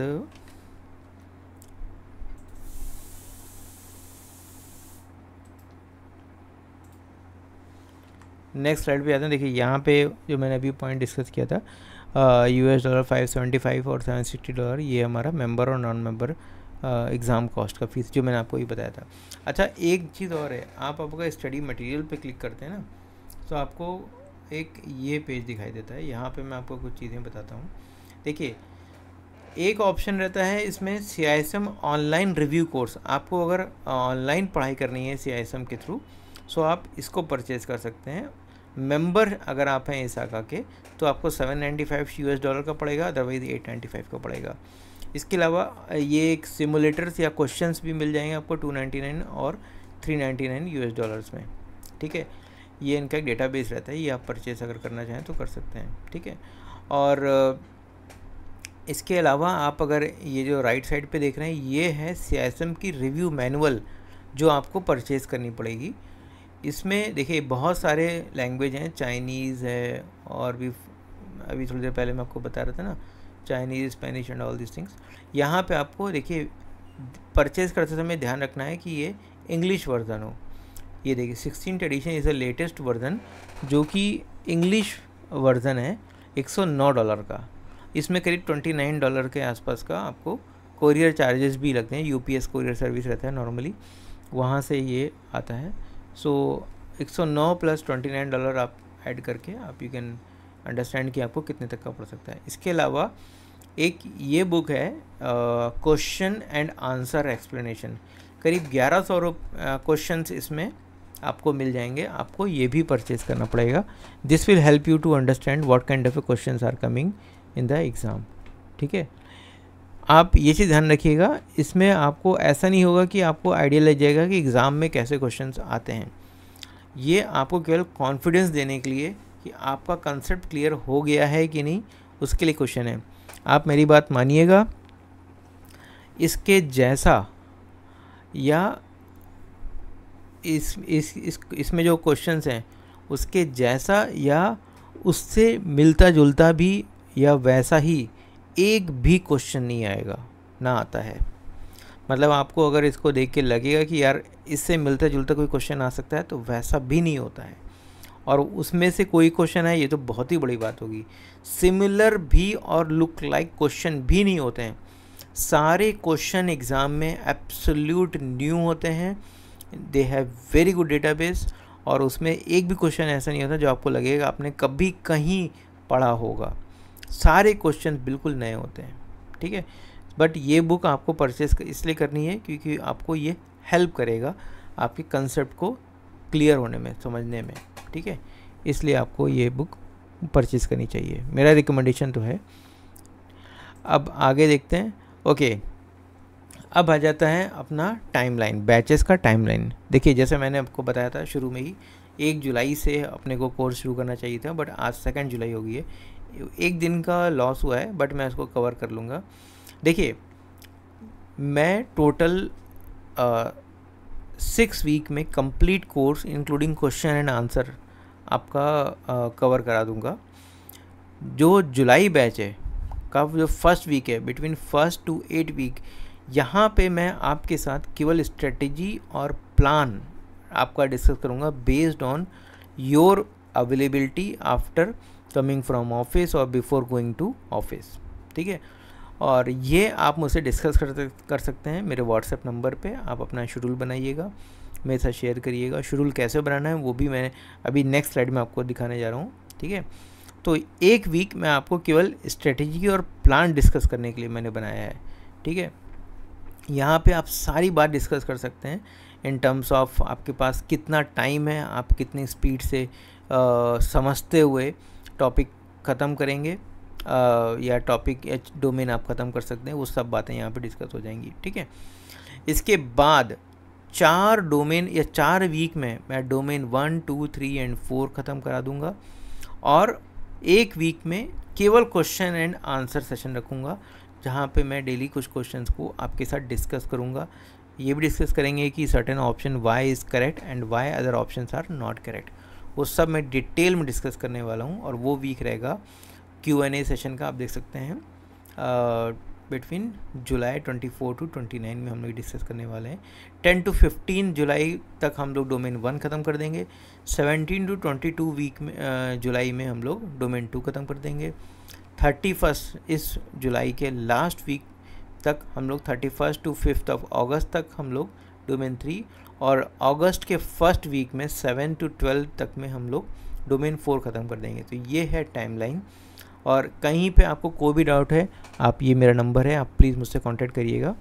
नेक्स्ट स्लाइड पे आते हैं देखिए यहाँ पे जो मैंने अभी पॉइंट डिस्कस किया था U S dollar five seventy five और सेवन सिक्सटी डॉलर ये हमारा मेंबर और नॉन मेंबर एग्ज़ाम कॉस्ट का फीस जो मैंने आपको ये बताया था अच्छा एक चीज़ और है आप आपका स्टडी मटेरियल पे क्लिक करते हैं ना तो आपको एक ये पेज दिखाई देता है यहाँ पे मैं आपको कुछ चीज़ें बताता हूँ देखिए एक ऑप्शन रहता है इसमें सी ऑनलाइन रिव्यू कोर्स आपको अगर ऑनलाइन पढ़ाई करनी है सी के थ्रू सो आप इसको परचेज़ कर सकते हैं मेंबर अगर आप हैं इसाका के तो आपको seven ninety five U S dollar का पड़ेगा अदरवाइज़ एट नाइन्टी फाइव का पड़ेगा इसके अलावा ये एक सिमुलेटर्स या क्वेश्चंस भी मिल जाएंगे आपको 299 और 399 यूएस डॉलर्स में ठीक है ये इनका एक बेस रहता है ये आप परचेस अगर करना चाहें तो कर सकते हैं ठीक है और इसके अलावा आप अगर ये जो राइट साइड पे देख रहे हैं ये है सी की रिव्यू मैनुअल जो आपको परचेज़ करनी पड़ेगी इसमें देखिए बहुत सारे लैंग्वेज हैं चाइनीज़ है और भी अभी थोड़ी देर पहले मैं आपको बता रहा था ना Chinese Spanish and all this things यहाँ पे आपको देखिए परचेज करते समय ध्यान रखना है कि ये इंग्लिश वर्जन हो ये देखिए sixteen edition is the latest version जो कि इंग्लिश वर्जन है 109 डॉलर का इसमें करीब 29 डॉलर के आसपास का आपको कोरियर चार्जेस भी लगते हैं यूपीएस कोरियर सर्विस रहता है नॉर्मली वहाँ से ये आता है सो so, 109 प्लस 29 डॉलर आप ऐड करके आप यू कैन अंडरस्टैंड कि आपको कितने तक का पड़ सकता है इसके अलावा एक ये बुक है क्वेश्चन एंड आंसर एक्सप्लेनेशन करीब ग्यारह सौ क्वेश्चन इसमें आपको मिल जाएंगे आपको ये भी परचेज करना पड़ेगा this will help you to understand what kind of question are coming in the exam ठीक है आप ये चीज़ ध्यान रखिएगा इसमें आपको ऐसा नहीं होगा कि आपको आइडिया लग जाएगा कि एग्ज़ाम में कैसे क्वेश्चन आते हैं ये आपको केवल कॉन्फिडेंस देने के लिए कि आपका कंसेप्ट क्लियर हो गया है कि नहीं उसके लिए क्वेश्चन है आप मेरी बात मानिएगा इसके जैसा या इस इस इस इसमें जो क्वेश्चंस हैं उसके जैसा या उससे मिलता जुलता भी या वैसा ही एक भी क्वेश्चन नहीं आएगा ना आता है मतलब आपको अगर इसको देख के लगेगा कि यार इससे मिलता जुलता कोई क्वेश्चन आ सकता है तो वैसा भी नहीं होता है और उसमें से कोई क्वेश्चन है ये तो बहुत ही बड़ी बात होगी सिमिलर भी और लुक लाइक क्वेश्चन भी नहीं होते हैं सारे क्वेश्चन एग्ज़ाम में एब्सोल्यूट न्यू होते हैं they have very good database और उसमें एक भी क्वेश्चन ऐसा नहीं होता जो आपको लगेगा आपने कभी कहीं पढ़ा होगा सारे क्वेश्चन बिल्कुल नए होते हैं ठीक है बट ये बुक आपको परचेस इसलिए करनी है क्योंकि आपको ये हेल्प करेगा आपके कंसेप्ट को क्लियर होने में समझने में ठीक है इसलिए आपको ये बुक परचेज़ करनी चाहिए मेरा रिकमेंडेशन तो है अब आगे देखते हैं ओके अब आ जाता है अपना टाइमलाइन बैचेस का टाइमलाइन देखिए जैसे मैंने आपको बताया था शुरू में ही एक जुलाई से अपने को कोर्स शुरू करना चाहिए था बट आज सेकेंड जुलाई हो गई है एक दिन का लॉस हुआ है बट मैं उसको कवर कर लूँगा देखिए मैं टोटल सिक्स वीक में complete course including question and answer आपका कवर करा दूंगा जो जुलाई बैच है का जो फर्स्ट वीक है between first to eight week यहाँ पे मैं आपके साथ केवल स्ट्रेटजी और प्लान आपका डिस्कस करूँगा based on your availability after coming from office और बिफोर गोइंग टू ऑफिस ठीक है और ये आप मुझसे डिस्कस कर कर सकते हैं मेरे व्हाट्सएप नंबर पे आप अपना शेड्यूल बनाइएगा मेरे साथ शेयर करिएगा शेड्यूल कैसे बनाना है वो भी मैं अभी नेक्स्ट स्लाइड में आपको दिखाने जा रहा हूँ ठीक है तो एक वीक मैं आपको केवल स्ट्रेटजी और प्लान डिस्कस करने के लिए मैंने बनाया है ठीक है यहाँ पर आप सारी बात डिस्कस कर सकते हैं इन टर्म्स ऑफ आपके पास कितना टाइम है आप कितनी स्पीड से आ, समझते हुए टॉपिक ख़त्म करेंगे या टॉपिक या डोमेन आप ख़त्म कर सकते हैं वो सब बातें यहाँ पे डिस्कस हो जाएंगी ठीक है इसके बाद चार डोमेन या चार वीक में मैं domain one two three and four ख़त्म करा दूँगा और एक वीक में केवल क्वेश्चन एंड आंसर सेशन रखूँगा जहाँ पे मैं डेली कुछ क्वेश्चन को आपके साथ डिस्कस करूँगा ये भी डिस्कस करेंगे कि certain option why is correct and why other option are not correct वो सब मैं डिटेल में डिस्कस करने वाला हूँ और वो वीक रहेगा क्यू एन ए सेशन का आप देख सकते हैं between July twenty four to twenty nine में हम लोग डिस्कस करने वाले हैं टेन टू फिफ्टीन जुलाई तक हम लोग डोमेन वन ख़त्म कर देंगे seventeen to twenty two week में जुलाई में हम लोग डोमेन टू ख़त्म कर देंगे थर्टी फर्स्ट इस जुलाई के लास्ट वीक तक हम लोग thirty first to fifth of अगस्त तक हम लोग डोमेन थ्री और अगस्त के फर्स्ट वीक में सेवन टू ट्वेल्व तक में हम लोग डोमेन फोर ख़त्म कर देंगे तो ये है टाइमलाइन और कहीं पे आपको कोई भी डाउट है आप ये मेरा नंबर है आप प्लीज़ मुझसे कांटेक्ट करिएगा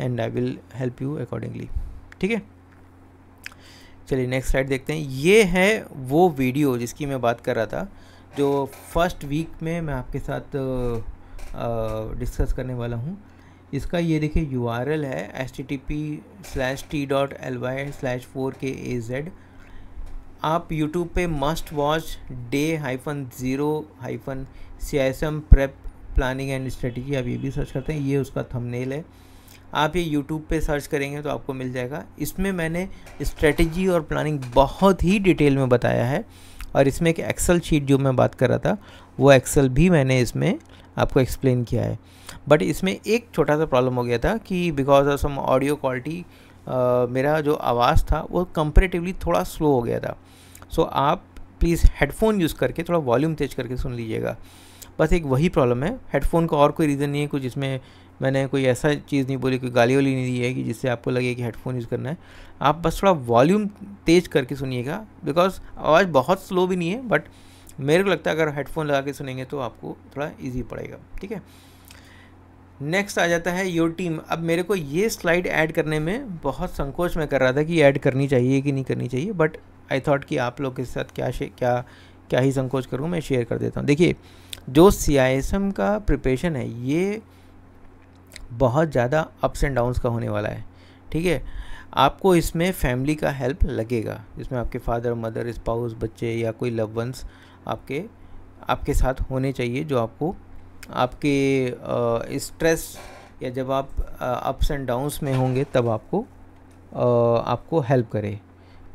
and I will help you accordingly ठीक है चलिए नेक्स्ट स्लाइड देखते हैं ये है वो वीडियो जिसकी मैं बात कर रहा था जो फर्स्ट वीक में मैं आपके साथ डिस्कस करने वाला हूँ इसका ये देखिए यू है S T T P slash T dot L Y slash four K A Z आप यूट्यूब पे must watch day hyphen zero hyphen C S M prep planning and strategy आप ये भी सर्च करते हैं ये उसका थंबनेल है आप ये यूट्यूब पे सर्च करेंगे तो आपको मिल जाएगा इसमें मैंने स्ट्रेटजी और प्लानिंग बहुत ही डिटेल में बताया है और इसमें एक एक्सेल शीट जो मैं बात कर रहा था वो एक्सेल भी मैंने इसमें आपको एक्सप्लेन किया है बट इसमें एक छोटा सा प्रॉब्लम हो गया था कि because of some audio quality आ, मेरा जो आवाज़ था वो कंपेरेटिवली थोड़ा स्लो हो गया था सो so, आप प्लीज़ हेडफोन यूज़ करके थोड़ा वॉल्यूम तेज करके सुन लीजिएगा बस एक वही प्रॉब्लम है हेडफोन का और कोई रीज़न नहीं है कुछ जिसमें मैंने कोई ऐसा चीज़ नहीं बोली कोई गाली वाली नहीं दी है कि जिससे आपको लगे कि हेडफोन यूज़ करना है आप बस थोड़ा वॉल्यूम तेज करके सुनिएगा बिकॉज आवाज़ बहुत स्लो भी नहीं है बट मेरे को लगता है अगर हेडफोन लगा के सुनेंगे तो आपको थोड़ा ईजी पड़ेगा ठीक है नेक्स्ट आ जाता है योर टीम अब मेरे को ये स्लाइड ऐड करने में बहुत संकोच में कर रहा था कि ऐड करनी चाहिए कि नहीं करनी चाहिए बट आई थॉट कि आप लोग के साथ क्या क्या क्या ही संकोच करूँ मैं शेयर कर देता हूँ देखिए जो सी का प्रिपरेशन है ये बहुत ज़्यादा अप्स एंड डाउन्स का होने वाला है ठीक है आपको इसमें फैमिली का हेल्प लगेगा जिसमें आपके फादर मदर स्पाउस बच्चे या कोई लव वंस आपके आपके साथ होने चाहिए जो आपको आपके स्ट्रेस या जब आप अप्स एंड डाउन्स में होंगे तब आपको आपको हेल्प करे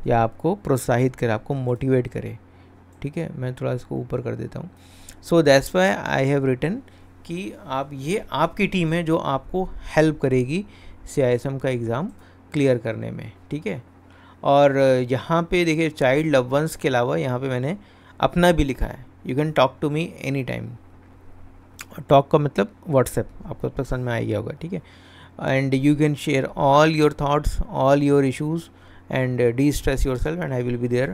या आपको प्रोत्साहित करे आपको मोटिवेट करे ठीक है मैं थोड़ा इसको ऊपर कर देता हूँ so that's why I have written कि आप ये आपकी टीम है जो आपको हेल्प करेगी सी का एग्ज़ाम क्लियर करने में ठीक है और यहाँ पे देखिए चाइल्ड लव वंस के अलावा यहाँ पे मैंने अपना भी लिखा है you can talk to me any time talk का मतलब व्हाट्सएप आपको तक समझ में आ गया होगा ठीक है and you can share all your thoughts all your issues and destress yourself and I will be there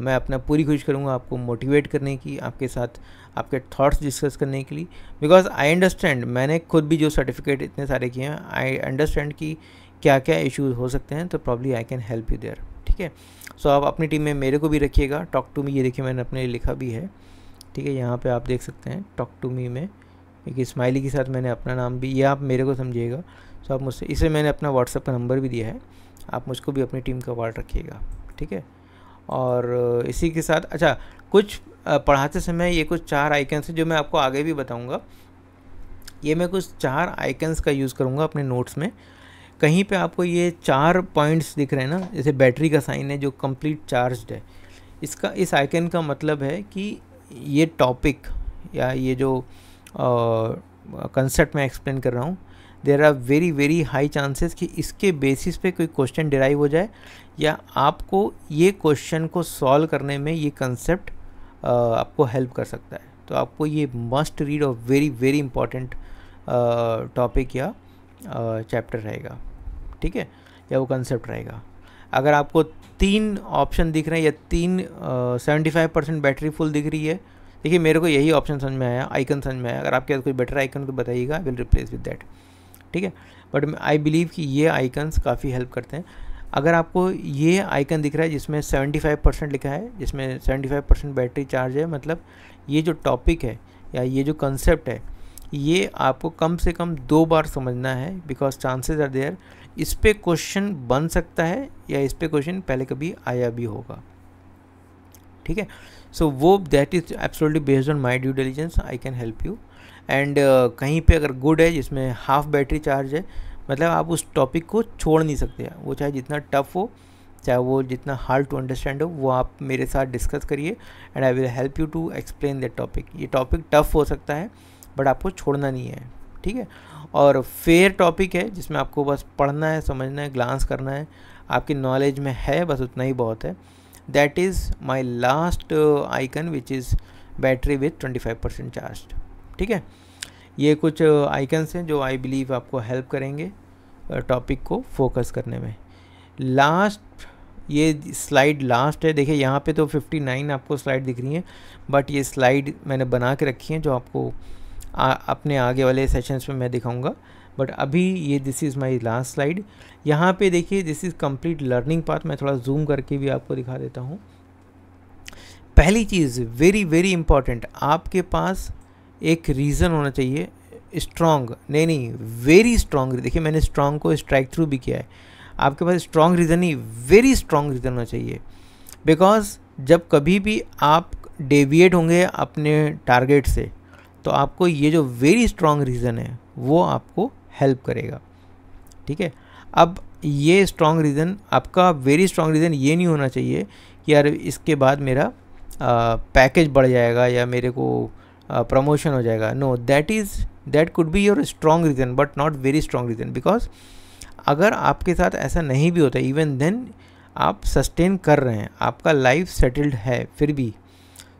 मैं अपना पूरी कोशिश करूँगा आपको मोटिवेट करने की आपके साथ आपके थाट्स डिस्कस करने के लिए बिकॉज आई अंडरस्टैंड मैंने खुद भी जो सर्टिफिकेट इतने सारे किए हैं आई अंडरस्टैंड कि क्या क्या इशूज़ हो सकते हैं तो probably I can help you there ठीक है सो आप अपनी टीम में मेरे को भी रखिएगा टॉक टू मी ये देखिए मैंने अपने लिए लिखा भी है ठीक है यहाँ पे आप देख सकते हैं टॉक टू मी में एक स्माइली के साथ मैंने अपना नाम भी ये आप मेरे को समझिएगा सो तो आप मुझसे इसे मैंने अपना व्हाट्सअप का नंबर भी दिया है आप मुझको भी अपनी टीम का वार्ड रखिएगा ठीक है और इसी के साथ अच्छा कुछ पढ़ाते समय ये कुछ चार आइकन्स हैं जो मैं आपको आगे भी बताऊँगा ये मैं कुछ चार आइकन्स का यूज़ करूँगा अपने नोट्स में कहीं पे आपको ये चार पॉइंट्स दिख रहे हैं ना जैसे बैटरी का साइन है जो कंप्लीट चार्ज्ड है इसका इस आइकन का मतलब है कि ये टॉपिक या ये जो कंसेप्ट मैं एक्सप्लेन कर रहा हूँ there are very very high chances कि इसके बेसिस पे कोई क्वेश्चन डिराइव हो जाए या आपको ये क्वेश्चन को सॉल्व करने में ये कंसेप्ट आपको हेल्प कर सकता है तो आपको ये मस्ट रीड और वेरी वेरी इंपॉर्टेंट टॉपिक या चैप्टर रहेगा ठीक है या वो कंसेप्ट रहेगा अगर आपको तीन ऑप्शन दिख रहे हैं या तीन seventy five percent battery full दिख रही है देखिए मेरे को यही ऑप्शन समझ में आया आइकन समझ में आया अगर आपके पास कोई बेटर आइकन तो बताइएगा I will replace with that ठीक है बट आई बिलीव कि ये आइकन्स काफ़ी हेल्प करते हैं अगर आपको ये आइकन दिख रहा है जिसमें 75 परसेंट लिखा है जिसमें 75 परसेंट बैटरी चार्ज है मतलब ये जो टॉपिक है या ये जो कंसेप्ट है ये आपको कम से कम दो बार समझना है बिकॉज चांसेज आर देयर इस पर क्वेश्चन बन सकता है या इस पर क्वेश्चन पहले कभी आया भी होगा ठीक है सो वो that is absolutely based on my due diligence I can help you and कहीं पे अगर गुड है जिसमें हाफ बैटरी चार्ज है मतलब आप उस टॉपिक को छोड़ नहीं सकते वो चाहे जितना टफ हो चाहे वो जितना हार्ड टू अंडरस्टैंड हो वो आप मेरे साथ डिस्कस करिए and I will help you to explain that topic ये टॉपिक टफ हो सकता है बट आपको छोड़ना नहीं है ठीक है और फेयर टॉपिक है जिसमें आपको बस पढ़ना है समझना है ग्लांस करना है आपकी नॉलेज में है बस उतना ही बहुत है that is my last icon which is battery with twenty five percent charge ठीक है ये कुछ आइकन्स uh, हैं जो आई बिलीव आपको हेल्प करेंगे टॉपिक uh, को फोकस करने में लास्ट ये स्लाइड लास्ट है देखिए यहाँ पे तो 59 आपको स्लाइड दिख रही हैं बट ये स्लाइड मैंने बना के रखी हैं जो आपको आ, अपने आगे वाले सेशंस में मैं दिखाऊंगा बट अभी ये this is my last slide यहाँ पे देखिए this is complete learning path मैं थोड़ा जूम करके भी आपको दिखा देता हूँ पहली चीज़ वेरी वेरी इंपॉर्टेंट आपके पास एक रीज़न होना चाहिए स्ट्रॉन्ग नहीं नहीं वेरी स्ट्रॉन्ग देखिए मैंने स्ट्रॉन्ग को स्ट्राइक थ्रू भी किया है आपके पास स्ट्रॉन्ग रीज़न ही वेरी स्ट्रॉन्ग रीज़न होना चाहिए बिकॉज जब कभी भी आप डेविएट होंगे अपने टारगेट से तो आपको ये जो वेरी स्ट्रांग रीज़न है वो आपको हेल्प करेगा ठीक है अब ये स्ट्रांग रीज़न आपका वेरी स्ट्रांग रीज़न ये नहीं होना चाहिए कि यार इसके बाद मेरा पैकेज बढ़ जाएगा या मेरे को प्रमोशन हो जाएगा no that is that could be your strong reason but not very strong reason because अगर आपके साथ ऐसा नहीं भी होता इवन देन आप सस्टेन कर रहे हैं आपका लाइफ सेटल्ड है फिर भी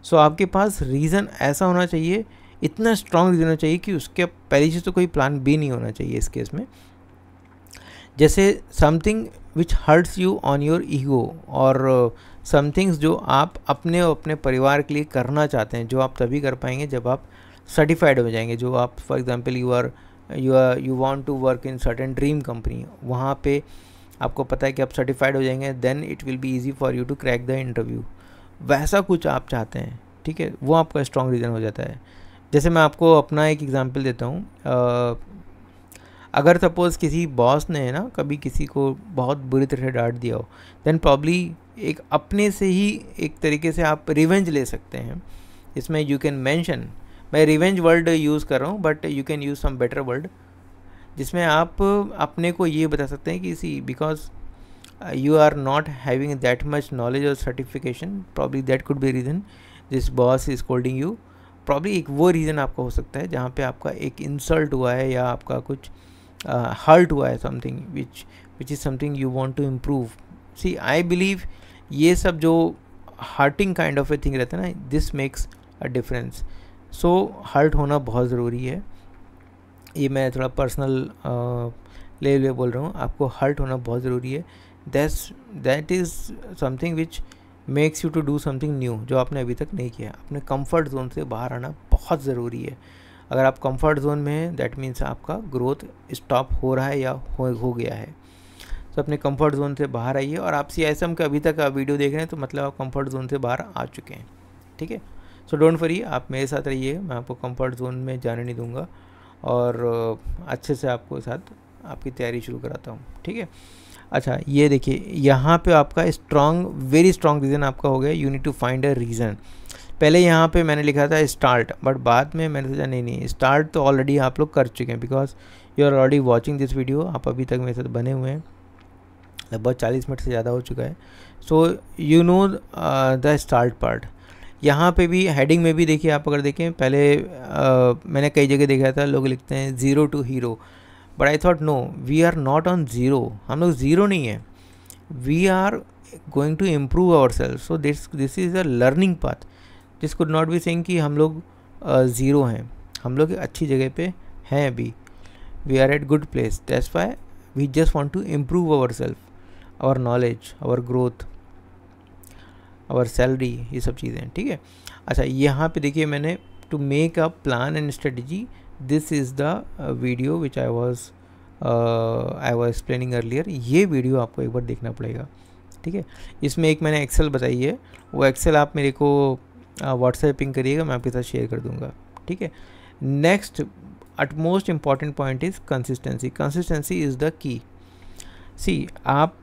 सो so, आपके पास रीज़न ऐसा होना चाहिए इतना स्ट्रांग रीज़न होना चाहिए कि उसके पहले से तो कोई प्लान बी नहीं होना चाहिए इस केस में जैसे something which hurts you on your ego और समथिंग्स uh, जो आप अपने और अपने परिवार के लिए करना चाहते हैं जो आप तभी कर पाएंगे जब आप सर्टिफाइड हो जाएंगे जो आप for example you are you are you want to work in certain dream company वहाँ पे आपको पता है कि आप सर्टिफाइड हो जाएंगे then it will be easy for you to crack the interview वैसा कुछ आप चाहते हैं ठीक है वो आपका स्ट्रॉन्ग रीज़न हो जाता है जैसे मैं आपको अपना एक एग्ज़ाम्पल देता हूँ अगर सपोज़ किसी बॉस ने ना कभी किसी को बहुत बुरी तरह डांट दिया हो देन प्रॉब्ली एक अपने से ही एक तरीके से आप रिवेंज ले सकते हैं इसमें यू कैन मेंशन मैं रिवेंज वर्ल्ड यूज़ कर रहा हूँ but you can use some better world जिसमें आप अपने को ये बता सकते हैं कि see because you are not having that much knowledge और certification probably that could be reason this boss is scolding you probably एक वो रीज़न आपका हो सकता है जहाँ पे आपका एक इंसल्ट हुआ है या आपका कुछ हर्ट uh, हुआ है something which which is something you want to improve see I believe ये सब जो hurting kind of a thing रहता है ना this makes a difference so hurt होना बहुत ज़रूरी है ये मैं थोड़ा पर्सनल ले हुए बोल रहा हूँ आपको हर्ट होना बहुत ज़रूरी है that's that is something which makes you to do something new जो आपने अभी तक नहीं किया अपने कंफर्ट जोन से बाहर आना बहुत ज़रूरी है अगर आप कंफर्ट जोन में हैं दैट मीन्स आपका ग्रोथ स्टॉप हो रहा है या हो, हो गया है तो अपने कंफर्ट जोन से बाहर आइए और आप सी एस एम का अभी तक आप वीडियो देख रहे हैं तो मतलब आप कंफर्ट जोन से बाहर आ चुके हैं ठीक है सो डोंट वरी आप मेरे साथ रहिए मैं आपको कंफर्ट जोन में जाने नहीं दूंगा और अच्छे से आपको साथ आपकी तैयारी शुरू कराता हूँ ठीक है अच्छा ये देखिए यहाँ पे आपका स्ट्रॉन्ग वेरी स्ट्रॉन्ग रीज़न आपका हो गया you need to find a reason पहले यहाँ पे मैंने लिखा था स्टार्ट बट बाद में मैंने सोचा नहीं नहीं स्टार्ट तो ऑलरेडी आप लोग कर चुके हैं because you are already watching this video आप अभी तक मेरे साथ बने हुए हैं लगभग चालीस मिनट से ज़्यादा हो चुका है so you know the start part यहाँ पे भी हेडिंग में भी देखिए आप अगर देखें पहले uh, मैंने कई जगह देखा था लोग लिखते हैं zero to hero but I thought no we are not on zero हम लोग ज़ीरो नहीं है we are going to improve ourself so this this is a learning path this could not be saying कि हम लोग zero uh, हैं हम लोग अच्छी जगह पे हैं अभी we are at good place that's why we just want to improve ourself our knowledge our growth our salary ये सब चीज़ें ठीक है अच्छा यहाँ पे देखिए मैंने to make a plan and strategy this is the video which I was I was explaining earlier ये वीडियो आपको एक बार देखना पड़ेगा ठीक है इसमें एक मैंने एक्सेल बताई है वो एक्सेल आप मेरे को व्हाट्सएपिंग uh, करिएगा मैं आपके साथ शेयर कर दूंगा ठीक है next utmost important point is consistency consistency is the key see आप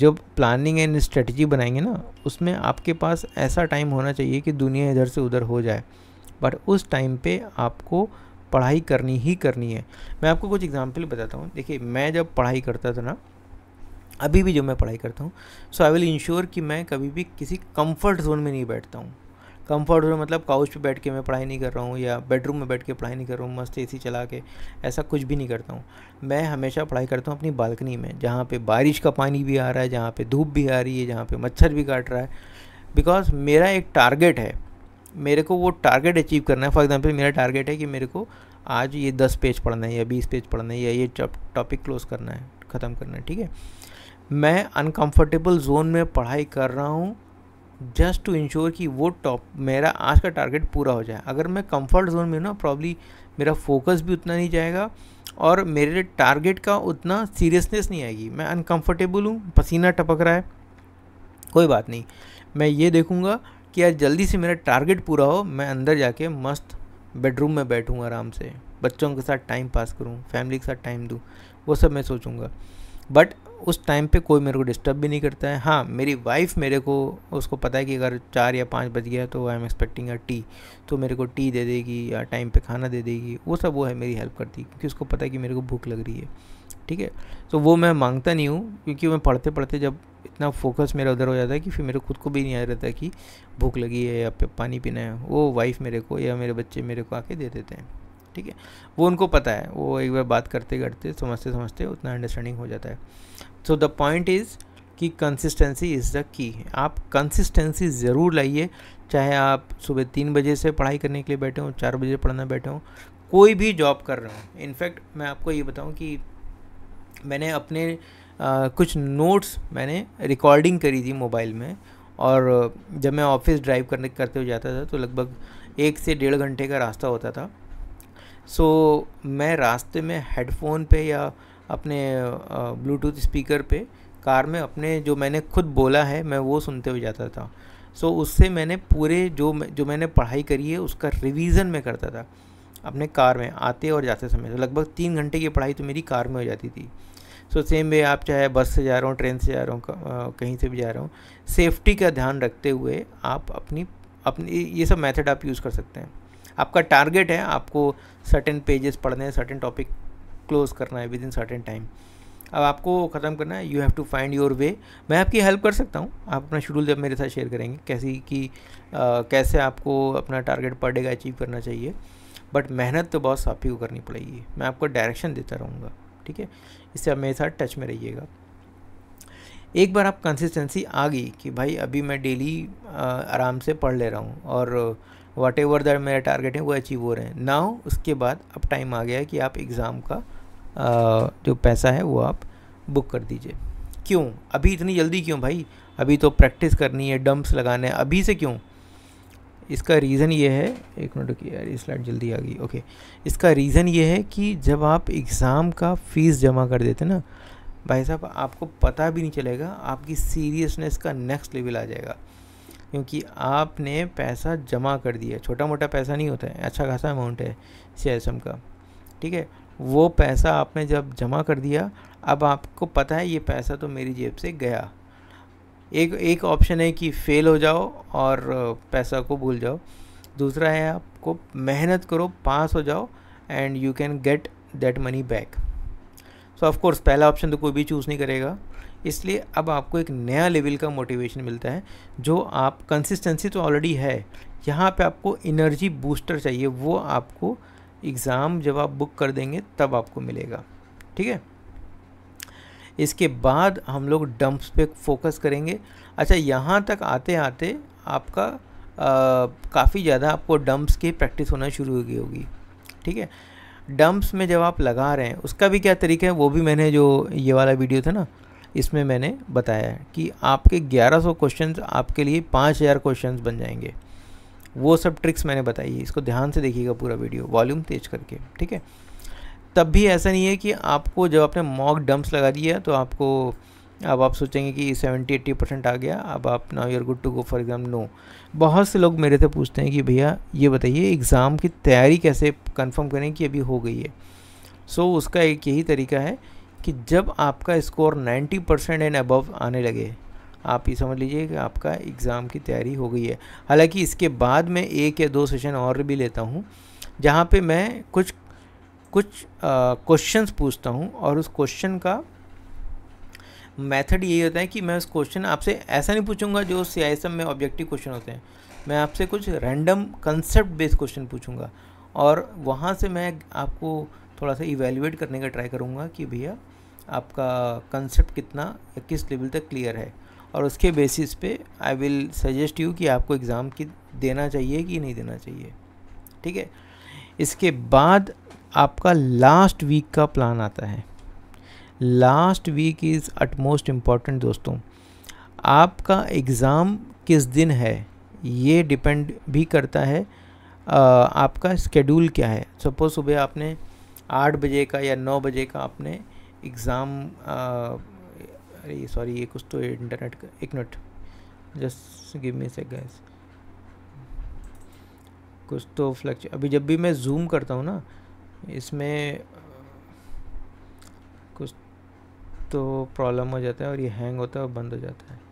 जब प्लानिंग एंड स्ट्रेटजी बनाएंगे ना उसमें आपके पास ऐसा टाइम होना चाहिए कि दुनिया इधर से उधर हो जाए बट उस टाइम पे आपको uh, पढ़ाई करनी ही करनी है मैं आपको कुछ एग्जाम्पल बताता हूँ देखिए मैं जब पढ़ाई करता था ना अभी भी जो मैं पढ़ाई करता हूँ सो आई विल इंश्योर कि मैं कभी भी किसी कंफर्ट जोन में नहीं बैठता हूँ कंफर्ट जोन मतलब काउच पे बैठ के मैं पढ़ाई नहीं कर रहा हूँ या बेडरूम में बैठ के पढ़ाई नहीं कर रहा हूँ मस्त एसी चला के ऐसा कुछ भी नहीं करता हूँ मैं हमेशा पढ़ाई करता हूँ अपनी बालकनी में जहाँ पे बारिश का पानी भी आ रहा है जहाँ पे धूप भी आ रही है जहाँ पे मच्छर भी काट रहा है बिकॉज मेरा एक टारगेट है मेरे को वो टारगेट अचीव करना है फॉर एग्जांपल मेरा टारगेट है कि मेरे को आज ये दस पेज पढ़ना है या बीस पेज पढ़ना है या ये टॉपिक क्लोज करना है ख़त्म करना है ठीक है मैं अनकंफर्टेबल जोन में पढ़ाई कर रहा हूँ जस्ट टू इंश्योर कि वो टॉप मेरा आज का टारगेट पूरा हो जाए अगर मैं कंफर्ट जोन में ना प्रॉब्ली मेरा फोकस भी उतना नहीं जाएगा और मेरे टारगेट का उतना सीरियसनेस नहीं आएगी मैं अनकंफर्टेबल हूँ पसीना टपक रहा है कोई बात नहीं मैं ये देखूँगा कि यार जल्दी से मेरा टारगेट पूरा हो मैं अंदर जाके मस्त बेडरूम में बैठूँ आराम से बच्चों के साथ टाइम पास करूँ फैमिली के साथ टाइम दूँ वो सब मैं सोचूँगा बट उस टाइम पे कोई मेरे को डिस्टर्ब भी नहीं करता है हाँ मेरी वाइफ मेरे को उसको पता है कि अगर चार या पाँच बज गया तो I am expecting a tea तो मेरे को टी दे देगी या टाइम पे खाना दे देगी वो सब वो है मेरी हेल्प करती क्योंकि उसको पता है कि मेरे को भूख लग रही है ठीक है तो वो मैं मांगता नहीं हूँ क्योंकि मैं पढ़ते पढ़ते जब इतना फोकस मेरा उधर हो जाता है कि फिर मेरे खुद को भी नहीं आ रहता कि भूख लगी है या पानी पीना है वो वाइफ मेरे को या मेरे बच्चे मेरे को आके दे देते हैं ठीक है वो उनको पता है वो एक बार बात करते करते समझते समझते उतना अंडरस्टैंडिंग हो जाता है सो द पॉइंट इज़ कि कंसिस्टेंसी इज़ द की आप कंसिस्टेंसी ज़रूर लाइए चाहे आप सुबह तीन बजे से पढ़ाई करने के लिए बैठे हों चार बजे पढ़ना बैठे हों कोई भी जॉब कर रहे हो इनफैक्ट मैं आपको ये बताऊँ कि मैंने अपने आ, कुछ नोट्स मैंने रिकॉर्डिंग करी थी मोबाइल में और जब मैं ऑफिस ड्राइव करने करते हुए जाता था तो लगभग एक से डेढ़ घंटे का रास्ता होता था सो so, मैं रास्ते में हेडफोन पे या अपने ब्लूटूथ स्पीकर पे कार में अपने जो मैंने खुद बोला है मैं वो सुनते हुए जाता था सो so, उससे मैंने पूरे जो जो मैंने पढ़ाई करी है उसका रिवीजन मैं करता था अपने कार में आते और जाते समय तो लगभग तीन घंटे की पढ़ाई तो मेरी कार में हो जाती थी सो सेम वे आप चाहे बस से जा रहा हूँ ट्रेन से जा रहा हूँ कहीं से भी जा रहा हूँ सेफ्टी का ध्यान रखते हुए आप अपनी अपनी ये सब मेथड आप यूज़ कर सकते हैं आपका टारगेट है आपको सर्टेन पेजेस पढ़ने हैं सर्टेन टॉपिक क्लोज करना है विद इन सर्टेन टाइम अब आपको ख़त्म करना है you have to find your way मैं आपकी हेल्प कर सकता हूँ आप अपना शेड्यूल जब मेरे साथ शेयर करेंगे कैसे कि कैसे आपको अपना टारगेट पर डे का अचीव करना चाहिए बट मेहनत तो बहुत साफी को करनी पड़ेगी मैं आपको डायरेक्शन देता रहूँगा ठीक है इससे आप मेरे साथ टच में रहिएगा एक बार आप कंसिस्टेंसी आ गई कि भाई अभी मैं डेली आराम से पढ़ ले रहा हूँ और वाट एवर दैट मेरा टारगेट है वो अचीव हो रहे हैं ना हो उसके बाद अब टाइम आ गया है कि आप एग्ज़ाम का जो पैसा है वो आप बुक कर दीजिए क्यों अभी इतनी जल्दी क्यों भाई अभी तो प्रैक्टिस करनी है डम्प्स लगाने हैं अभी से क्यों इसका रीज़न ये है एक मिनट रुकिए यार स्लाइड जल्दी आ गई ओके इसका रीज़न ये है कि जब आप एग्ज़ाम का फ़ीस जमा कर देते ना भाई साहब आपको पता भी नहीं चलेगा आपकी सीरियसनेस का नेक्स्ट लेवल आ जाएगा क्योंकि आपने पैसा जमा कर दिया छोटा मोटा पैसा नहीं होता है अच्छा खासा अमाउंट है सी का ठीक है वो पैसा आपने जब जमा कर दिया अब आपको पता है ये पैसा तो मेरी जेब से गया एक एक ऑप्शन है कि फेल हो जाओ और पैसा को भूल जाओ दूसरा है आपको मेहनत करो पास हो जाओ and you can get that money back so of course पहला ऑप्शन तो कोई भी चूज़ नहीं करेगा इसलिए अब आपको एक नया लेवल का मोटिवेशन मिलता है जो आप कंसिस्टेंसी तो ऑलरेडी है यहाँ पे आपको इनर्जी बूस्टर चाहिए वो आपको एग्ज़ाम जब आप बुक कर देंगे तब आपको मिलेगा ठीक है इसके बाद हम लोग डंप्स पे फोकस करेंगे अच्छा यहाँ तक आते आते आपका काफ़ी ज़्यादा आपको डंप्स की प्रैक्टिस होना शुरू हो गई होगी ठीक है डंप्स में जब आप लगा रहे हैं उसका भी क्या तरीका है वो भी मैंने जो ये वाला वीडियो था ना इसमें मैंने बताया है कि आपके 1100 क्वेश्चंस आपके लिए 5000 क्वेश्चंस बन जाएंगे वो सब ट्रिक्स मैंने बताई है इसको ध्यान से देखिएगा पूरा वीडियो वॉल्यूम तेज करके ठीक है तब भी ऐसा नहीं है कि आपको जब आपने मॉक डम्प्स लगा दिया तो आपको अब आप सोचेंगे कि सेवेंटी एट्टी परसेंट आ गया अब आप now you are good to go for exam no बहुत से लोग मेरे से पूछते हैं कि भैया ये बताइए एग्ज़ाम की तैयारी कैसे कंफर्म करें कि अभी हो गई है सो so, उसका एक यही तरीका है कि जब आपका score ninety percent and above आने लगे आप ये समझ लीजिए कि आपका एग्ज़ाम की तैयारी हो गई है हालांकि इसके बाद मैं एक या दो सेशन और भी लेता हूँ जहाँ पे मैं कुछ कुछ क्वेश्चंस पूछता हूँ और उस क्वेश्चन का मेथड यही होता है कि मैं उस क्वेश्चन आपसे ऐसा नहीं पूछूंगा जो सी में ऑब्जेक्टिव क्वेश्चन होते हैं मैं आपसे कुछ रैंडम कंसेप्ट बेस्ड क्वेश्चन पूछूंगा और वहाँ से मैं आपको थोड़ा सा इवेल्युएट करने का ट्राई करूँगा कि भैया आपका कंसेप्ट कितना किस लेवल तक क्लियर है और उसके बेसिस पे आई विल सजेस्ट यू कि आपको एग्ज़ाम की देना चाहिए कि नहीं देना चाहिए ठीक है इसके बाद आपका लास्ट वीक का प्लान आता है last week is utmost important दोस्तों आपका एग्ज़ाम किस दिन है ये डिपेंड भी करता है आपका स्केड्यूल क्या है सपोज़ सुबह आपने आठ बजे का या नौ बजे का आपने एग्ज़ाम अरे सॉरी ये कुछ तो इंटरनेट का एक मिनट जस्ट गिव मी से गैस कुछ तो फ्लक्चु अभी जब भी मैं जूम करता हूँ ना इसमें कुछ तो प्रॉब्लम हो जाता है और ये हैंग होता है और बंद हो जाता है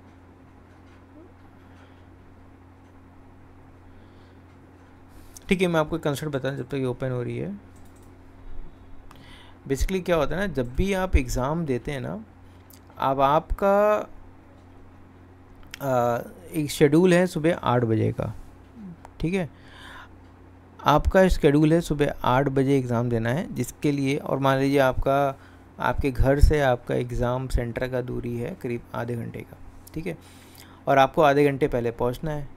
ठीक है मैं आपको कंसर्ट बताऊँ जब तक तो ये ओपन हो रही है बेसिकली क्या होता है ना जब भी आप एग्ज़ाम देते हैं ना अब आपका आ, एक शेड्यूल है सुबह आठ बजे का ठीक है आपका शेड्यूल है सुबह आठ बजे एग्ज़ाम देना है जिसके लिए और मान लीजिए आपका आपके घर से आपका एग्ज़ाम सेंटर का दूरी है करीब आधे घंटे का ठीक है और आपको आधे घंटे पहले पहुंचना है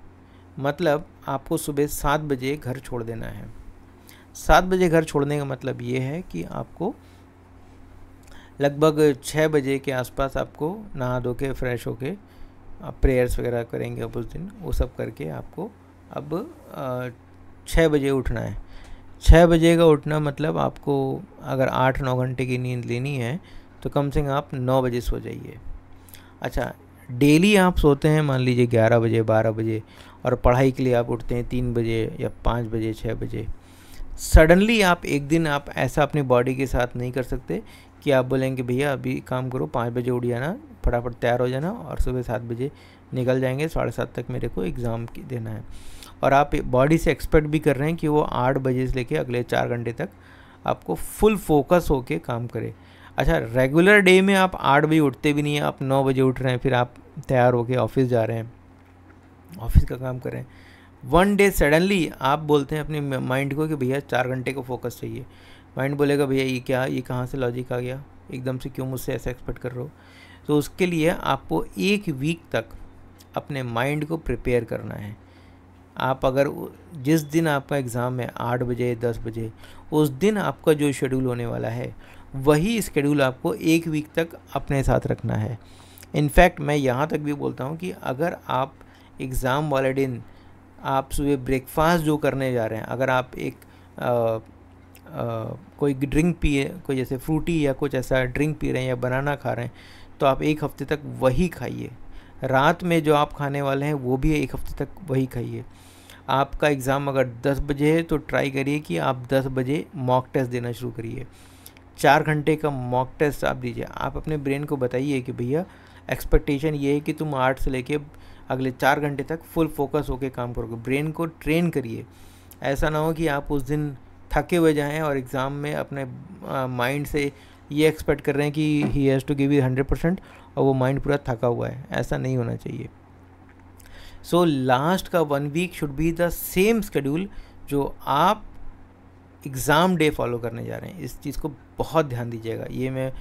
मतलब आपको सुबह सात बजे घर छोड़ देना है सात बजे घर छोड़ने का मतलब ये है कि आपको लगभग छः बजे के आसपास आपको नहा धो के फ्रेश होके आप प्रेयर्स वगैरह करेंगे अब उस दिन वो सब करके आपको अब छः बजे उठना है छः बजे का उठना मतलब आपको अगर आठ नौ घंटे की नींद लेनी है तो कम से कम आप नौ बजे सो जाइए अच्छा डेली आप सोते हैं मान लीजिए ग्यारह बजे बारह बजे और पढ़ाई के लिए आप उठते हैं तीन बजे या पाँच बजे छः बजे सडनली आप एक दिन आप ऐसा अपनी बॉडी के साथ नहीं कर सकते कि आप बोलेंगे भैया अभी काम करो पाँच बजे उठ जाना फटाफट तैयार हो जाना और सुबह सात बजे निकल जाएंगे साढ़े सात तक मेरे को एग्ज़ाम देना है और आप बॉडी से एक्सपेक्ट भी कर रहे हैं कि वो आठ बजे से लेके अगले चार घंटे तक आपको फुल फोकस होके काम करे अच्छा रेगुलर डे में आप आठ बजे उठते भी नहीं हैं आप नौ बजे उठ रहे हैं फिर आप तैयार होके ऑफिस जा रहे हैं ऑफिस का काम कर रहे हैं वन डे सडनली आप बोलते हैं अपने माइंड को कि भैया चार घंटे को फोकस चाहिए माइंड बोलेगा भैया ये क्या ये कहाँ से लॉजिक आ गया एकदम से क्यों मुझसे ऐसा एक्सपेक्ट कर रहे हो तो उसके लिए आपको एक वीक तक अपने माइंड को प्रिपेयर करना है आप अगर जिस दिन आपका एग्ज़ाम है आठ बजे दस बजे उस दिन आपका जो शेड्यूल होने वाला है वही स्केड्यूल आपको एक वीक तक अपने साथ रखना है इनफैक्ट मैं यहाँ तक भी बोलता हूँ कि अगर आप एग्ज़ाम वाले दिन आप सुबह ब्रेकफास्ट जो करने जा रहे हैं अगर आप एक आ, आ, कोई ड्रिंक पिए कोई जैसे फ्रूटी या कुछ ऐसा ड्रिंक पी रहे हैं या बनाना खा रहे हैं तो आप एक हफ़्ते तक वही खाइए रात में जो आप खाने वाले हैं वो भी एक हफ़्ते तक वही खाइए आपका एग्ज़ाम अगर दस बजे है तो ट्राई करिए कि आप दस बजे मॉक टेस्ट देना शुरू करिए चार घंटे का मॉक टेस्ट आप दीजिए आप अपने ब्रेन को बताइए कि भैया एक्सपेक्टेशन ये है कि तुम आठ से लेके अगले चार घंटे तक फुल फोकस होकर काम करोगे ब्रेन को ट्रेन करिए ऐसा ना हो कि आप उस दिन थके हुए जाएँ और एग्ज़ाम में अपने माइंड से ये एक्सपेक्ट कर रहे हैं कि he has to give you hundred percent और वो माइंड पूरा थका हुआ है ऐसा नहीं होना चाहिए सो लास्ट का one week should be the same schedule जो आप एग्ज़ाम डे फॉलो करने जा रहे हैं इस चीज़ को बहुत ध्यान दीजिएगा ये मैं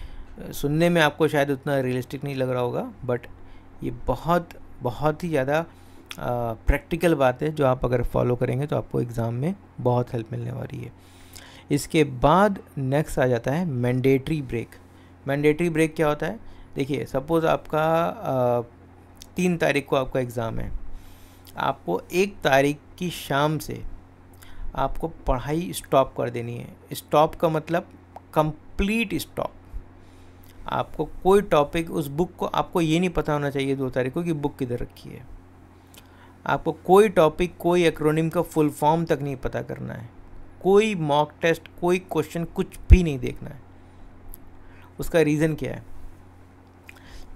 सुनने में आपको शायद उतना रियलिस्टिक नहीं लग रहा होगा बट ये बहुत बहुत ही ज़्यादा प्रैक्टिकल बात है जो आप अगर फॉलो करेंगे तो आपको एग्ज़ाम में बहुत हेल्प मिलने वाली है इसके बाद नेक्स्ट आ जाता है मैंडेटरी ब्रेक मैंडेटरी ब्रेक क्या होता है देखिए सपोज़ आपका आ, तीन तारीख को आपका एग्ज़ाम है आपको एक तारीख की शाम से आपको पढ़ाई स्टॉप कर देनी है स्टॉप का मतलब कंप्लीट स्टॉप आपको कोई टॉपिक उस बुक को आपको ये नहीं पता होना चाहिए दो तारीख को कि बुक किधर रखी है आपको कोई टॉपिक कोई एक्रोनिम का फुल फॉर्म तक नहीं पता करना है कोई मॉक टेस्ट कोई क्वेश्चन कुछ भी नहीं देखना है उसका रीज़न क्या है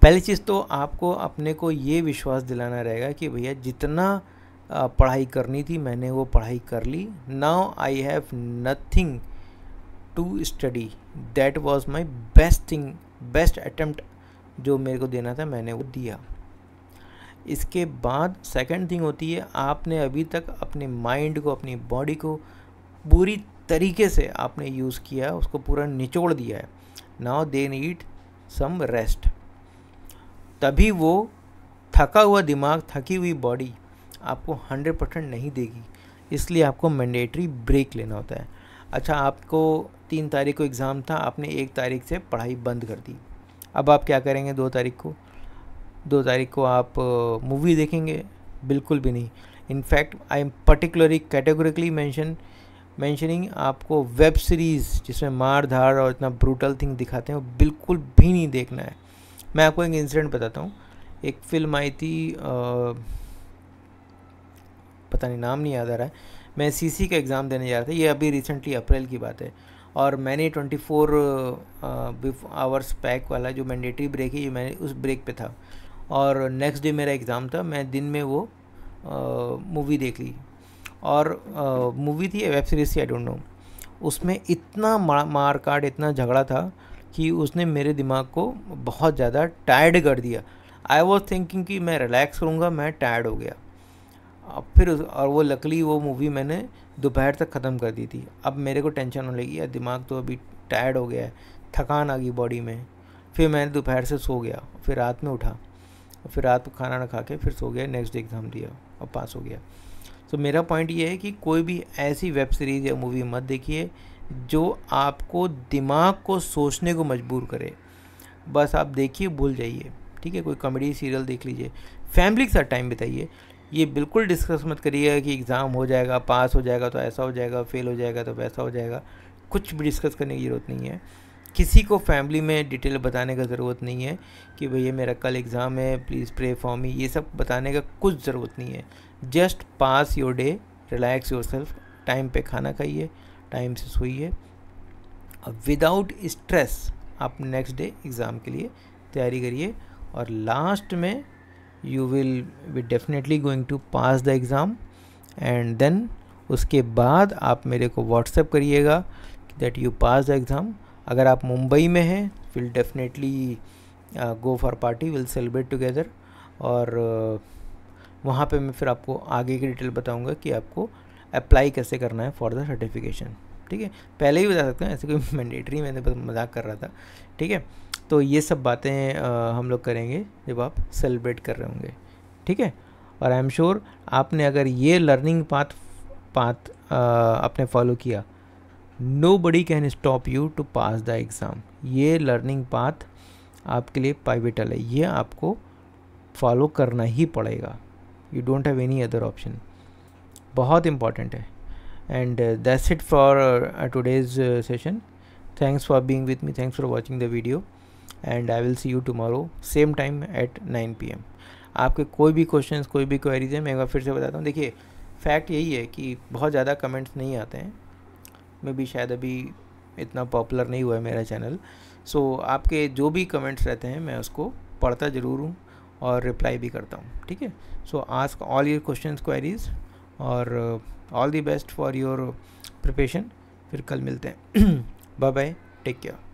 पहली चीज़ तो आपको अपने को ये विश्वास दिलाना रहेगा कि भैया जितना पढ़ाई करनी थी मैंने वो पढ़ाई कर ली now I have nothing to study that was my best thing best attempt जो मेरे को देना था मैंने वो दिया इसके बाद सेकेंड थिंग होती है आपने अभी तक अपने माइंड को अपनी बॉडी को पूरी तरीके से आपने यूज़ किया उसको पूरा निचोड़ दिया है now they need some rest तभी वो थका हुआ दिमाग थकी हुई बॉडी आपको हंड्रेड परसेंट नहीं देगी इसलिए आपको मैंडेटरी ब्रेक लेना होता है अच्छा आपको तीन तारीख को एग्ज़ाम था आपने एक तारीख से पढ़ाई बंद कर दी अब आप क्या करेंगे दो तारीख को दो तारीख को आप मूवी देखेंगे बिल्कुल भी नहीं in fact I am particularly categorically mention mentioning आपको वेब सीरीज़ जिसमें मार धाड़ और इतना ब्रूटल थिंग दिखाते हैं वो बिल्कुल भी नहीं देखना है मैं आपको एक इंसिडेंट बताता हूँ एक फिल्म आई थी आ, पता नहीं नाम नहीं याद आ रहा है मैं सीसी का एग्ज़ाम देने जा रहा था ये अभी रिसेंटली अप्रैल की बात है और मैंने ट्वेंटी फोर आवर्स पैक वाला जो मैंडेटरी ब्रेक है ये मैंने उस ब्रेक पे था और नेक्स्ट डे मेरा एग्ज़ाम था मैं दिन में वो मूवी देख ली और मूवी थी वेब सीरीज थी आई डोंट नो उसमें इतना मार काट इतना झगड़ा था कि उसने मेरे दिमाग को बहुत ज़्यादा टायर्ड कर दिया आई वॉज थिंकिंग कि मैं रिलैक्स करूँगा मैं टायर्ड हो गया अब फिर और वो लकली वो मूवी मैंने दोपहर तक ख़त्म कर दी थी अब मेरे को टेंशन होने लगी यार दिमाग तो अभी टायर्ड हो गया है थकान आ गई बॉडी में फिर मैंने दोपहर से सो गया फिर रात में उठा फिर रात को खाना ना खा के फिर सो गया नेक्स्ट डे एग्ज़ाम दिया और पास हो गया तो so, मेरा पॉइंट ये है कि कोई भी ऐसी वेब सीरीज़ या मूवी मत देखिए जो आपको दिमाग को सोचने को मजबूर करे बस आप देखिए भूल जाइए ठीक है कोई कॉमेडी सीरियल देख लीजिए फैमिली के साथ टाइम बिताइए ये बिल्कुल डिस्कस मत करिएगा कि एग्ज़ाम हो जाएगा पास हो जाएगा तो ऐसा हो जाएगा फेल हो जाएगा तो वैसा हो जाएगा कुछ भी डिस्कस करने की ज़रूरत नहीं है किसी को फैमिली में डिटेल बताने का ज़रूरत नहीं है कि भैया मेरा कल एग्ज़ाम है प्लीज़ प्रे फॉर मी ये सब बताने का कुछ ज़रूरत नहीं है just pass your day relax yourself time पे खाना खाइए टाइम से सोइए विदाउट स्ट्रेस आप नेक्स्ट डे एग्ज़ाम के लिए तैयारी करिए और लास्ट में you will be definitely going to pass the exam and then उसके बाद आप मेरे को व्हाट्सएप करिएगा that you pass the exam अगर आप मुंबई में हैं will definitely go for party will celebrate together और uh, वहाँ पे मैं फिर आपको आगे की डिटेल बताऊँगा कि आपको अप्लाई कैसे करना है फॉर द सर्टिफिकेशन ठीक है पहले ही बता सकते हैं ऐसे कोई मैंडेटरी मैंने बस मजाक कर रहा था ठीक है तो ये सब बातें हम लोग करेंगे जब आप सेलिब्रेट कर रहे होंगे ठीक है और आई एम श्योर आपने अगर ये लर्निंग पाथ पाथ आपने फॉलो किया nobody can stop you to pass the exam ये लर्निंग पाथ आपके लिए पाइविटल है ये आपको फॉलो करना ही पड़ेगा you don't have any other option बहुत इंपॉर्टेंट है and that's it for today's session thanks for being with me thanks for watching the video and I will see you tomorrow same time at nine P M आपके कोई भी question कोई भी queries है मैं एक बार फिर से बताता हूँ देखिए फैक्ट यही है कि बहुत ज़्यादा कमेंट्स नहीं आते हैं मैं भी शायद अभी इतना पॉपुलर नहीं हुआ है मेरा चैनल सो so, आपके जो भी कमेंट्स रहते हैं मैं उसको पढ़ता ज़रूर हूँ और रिप्लाई भी करता हूँ ठीक है so ask all your question queries और all the best for your preparation फिर कल मिलते हैं बाय बाय टेक केयर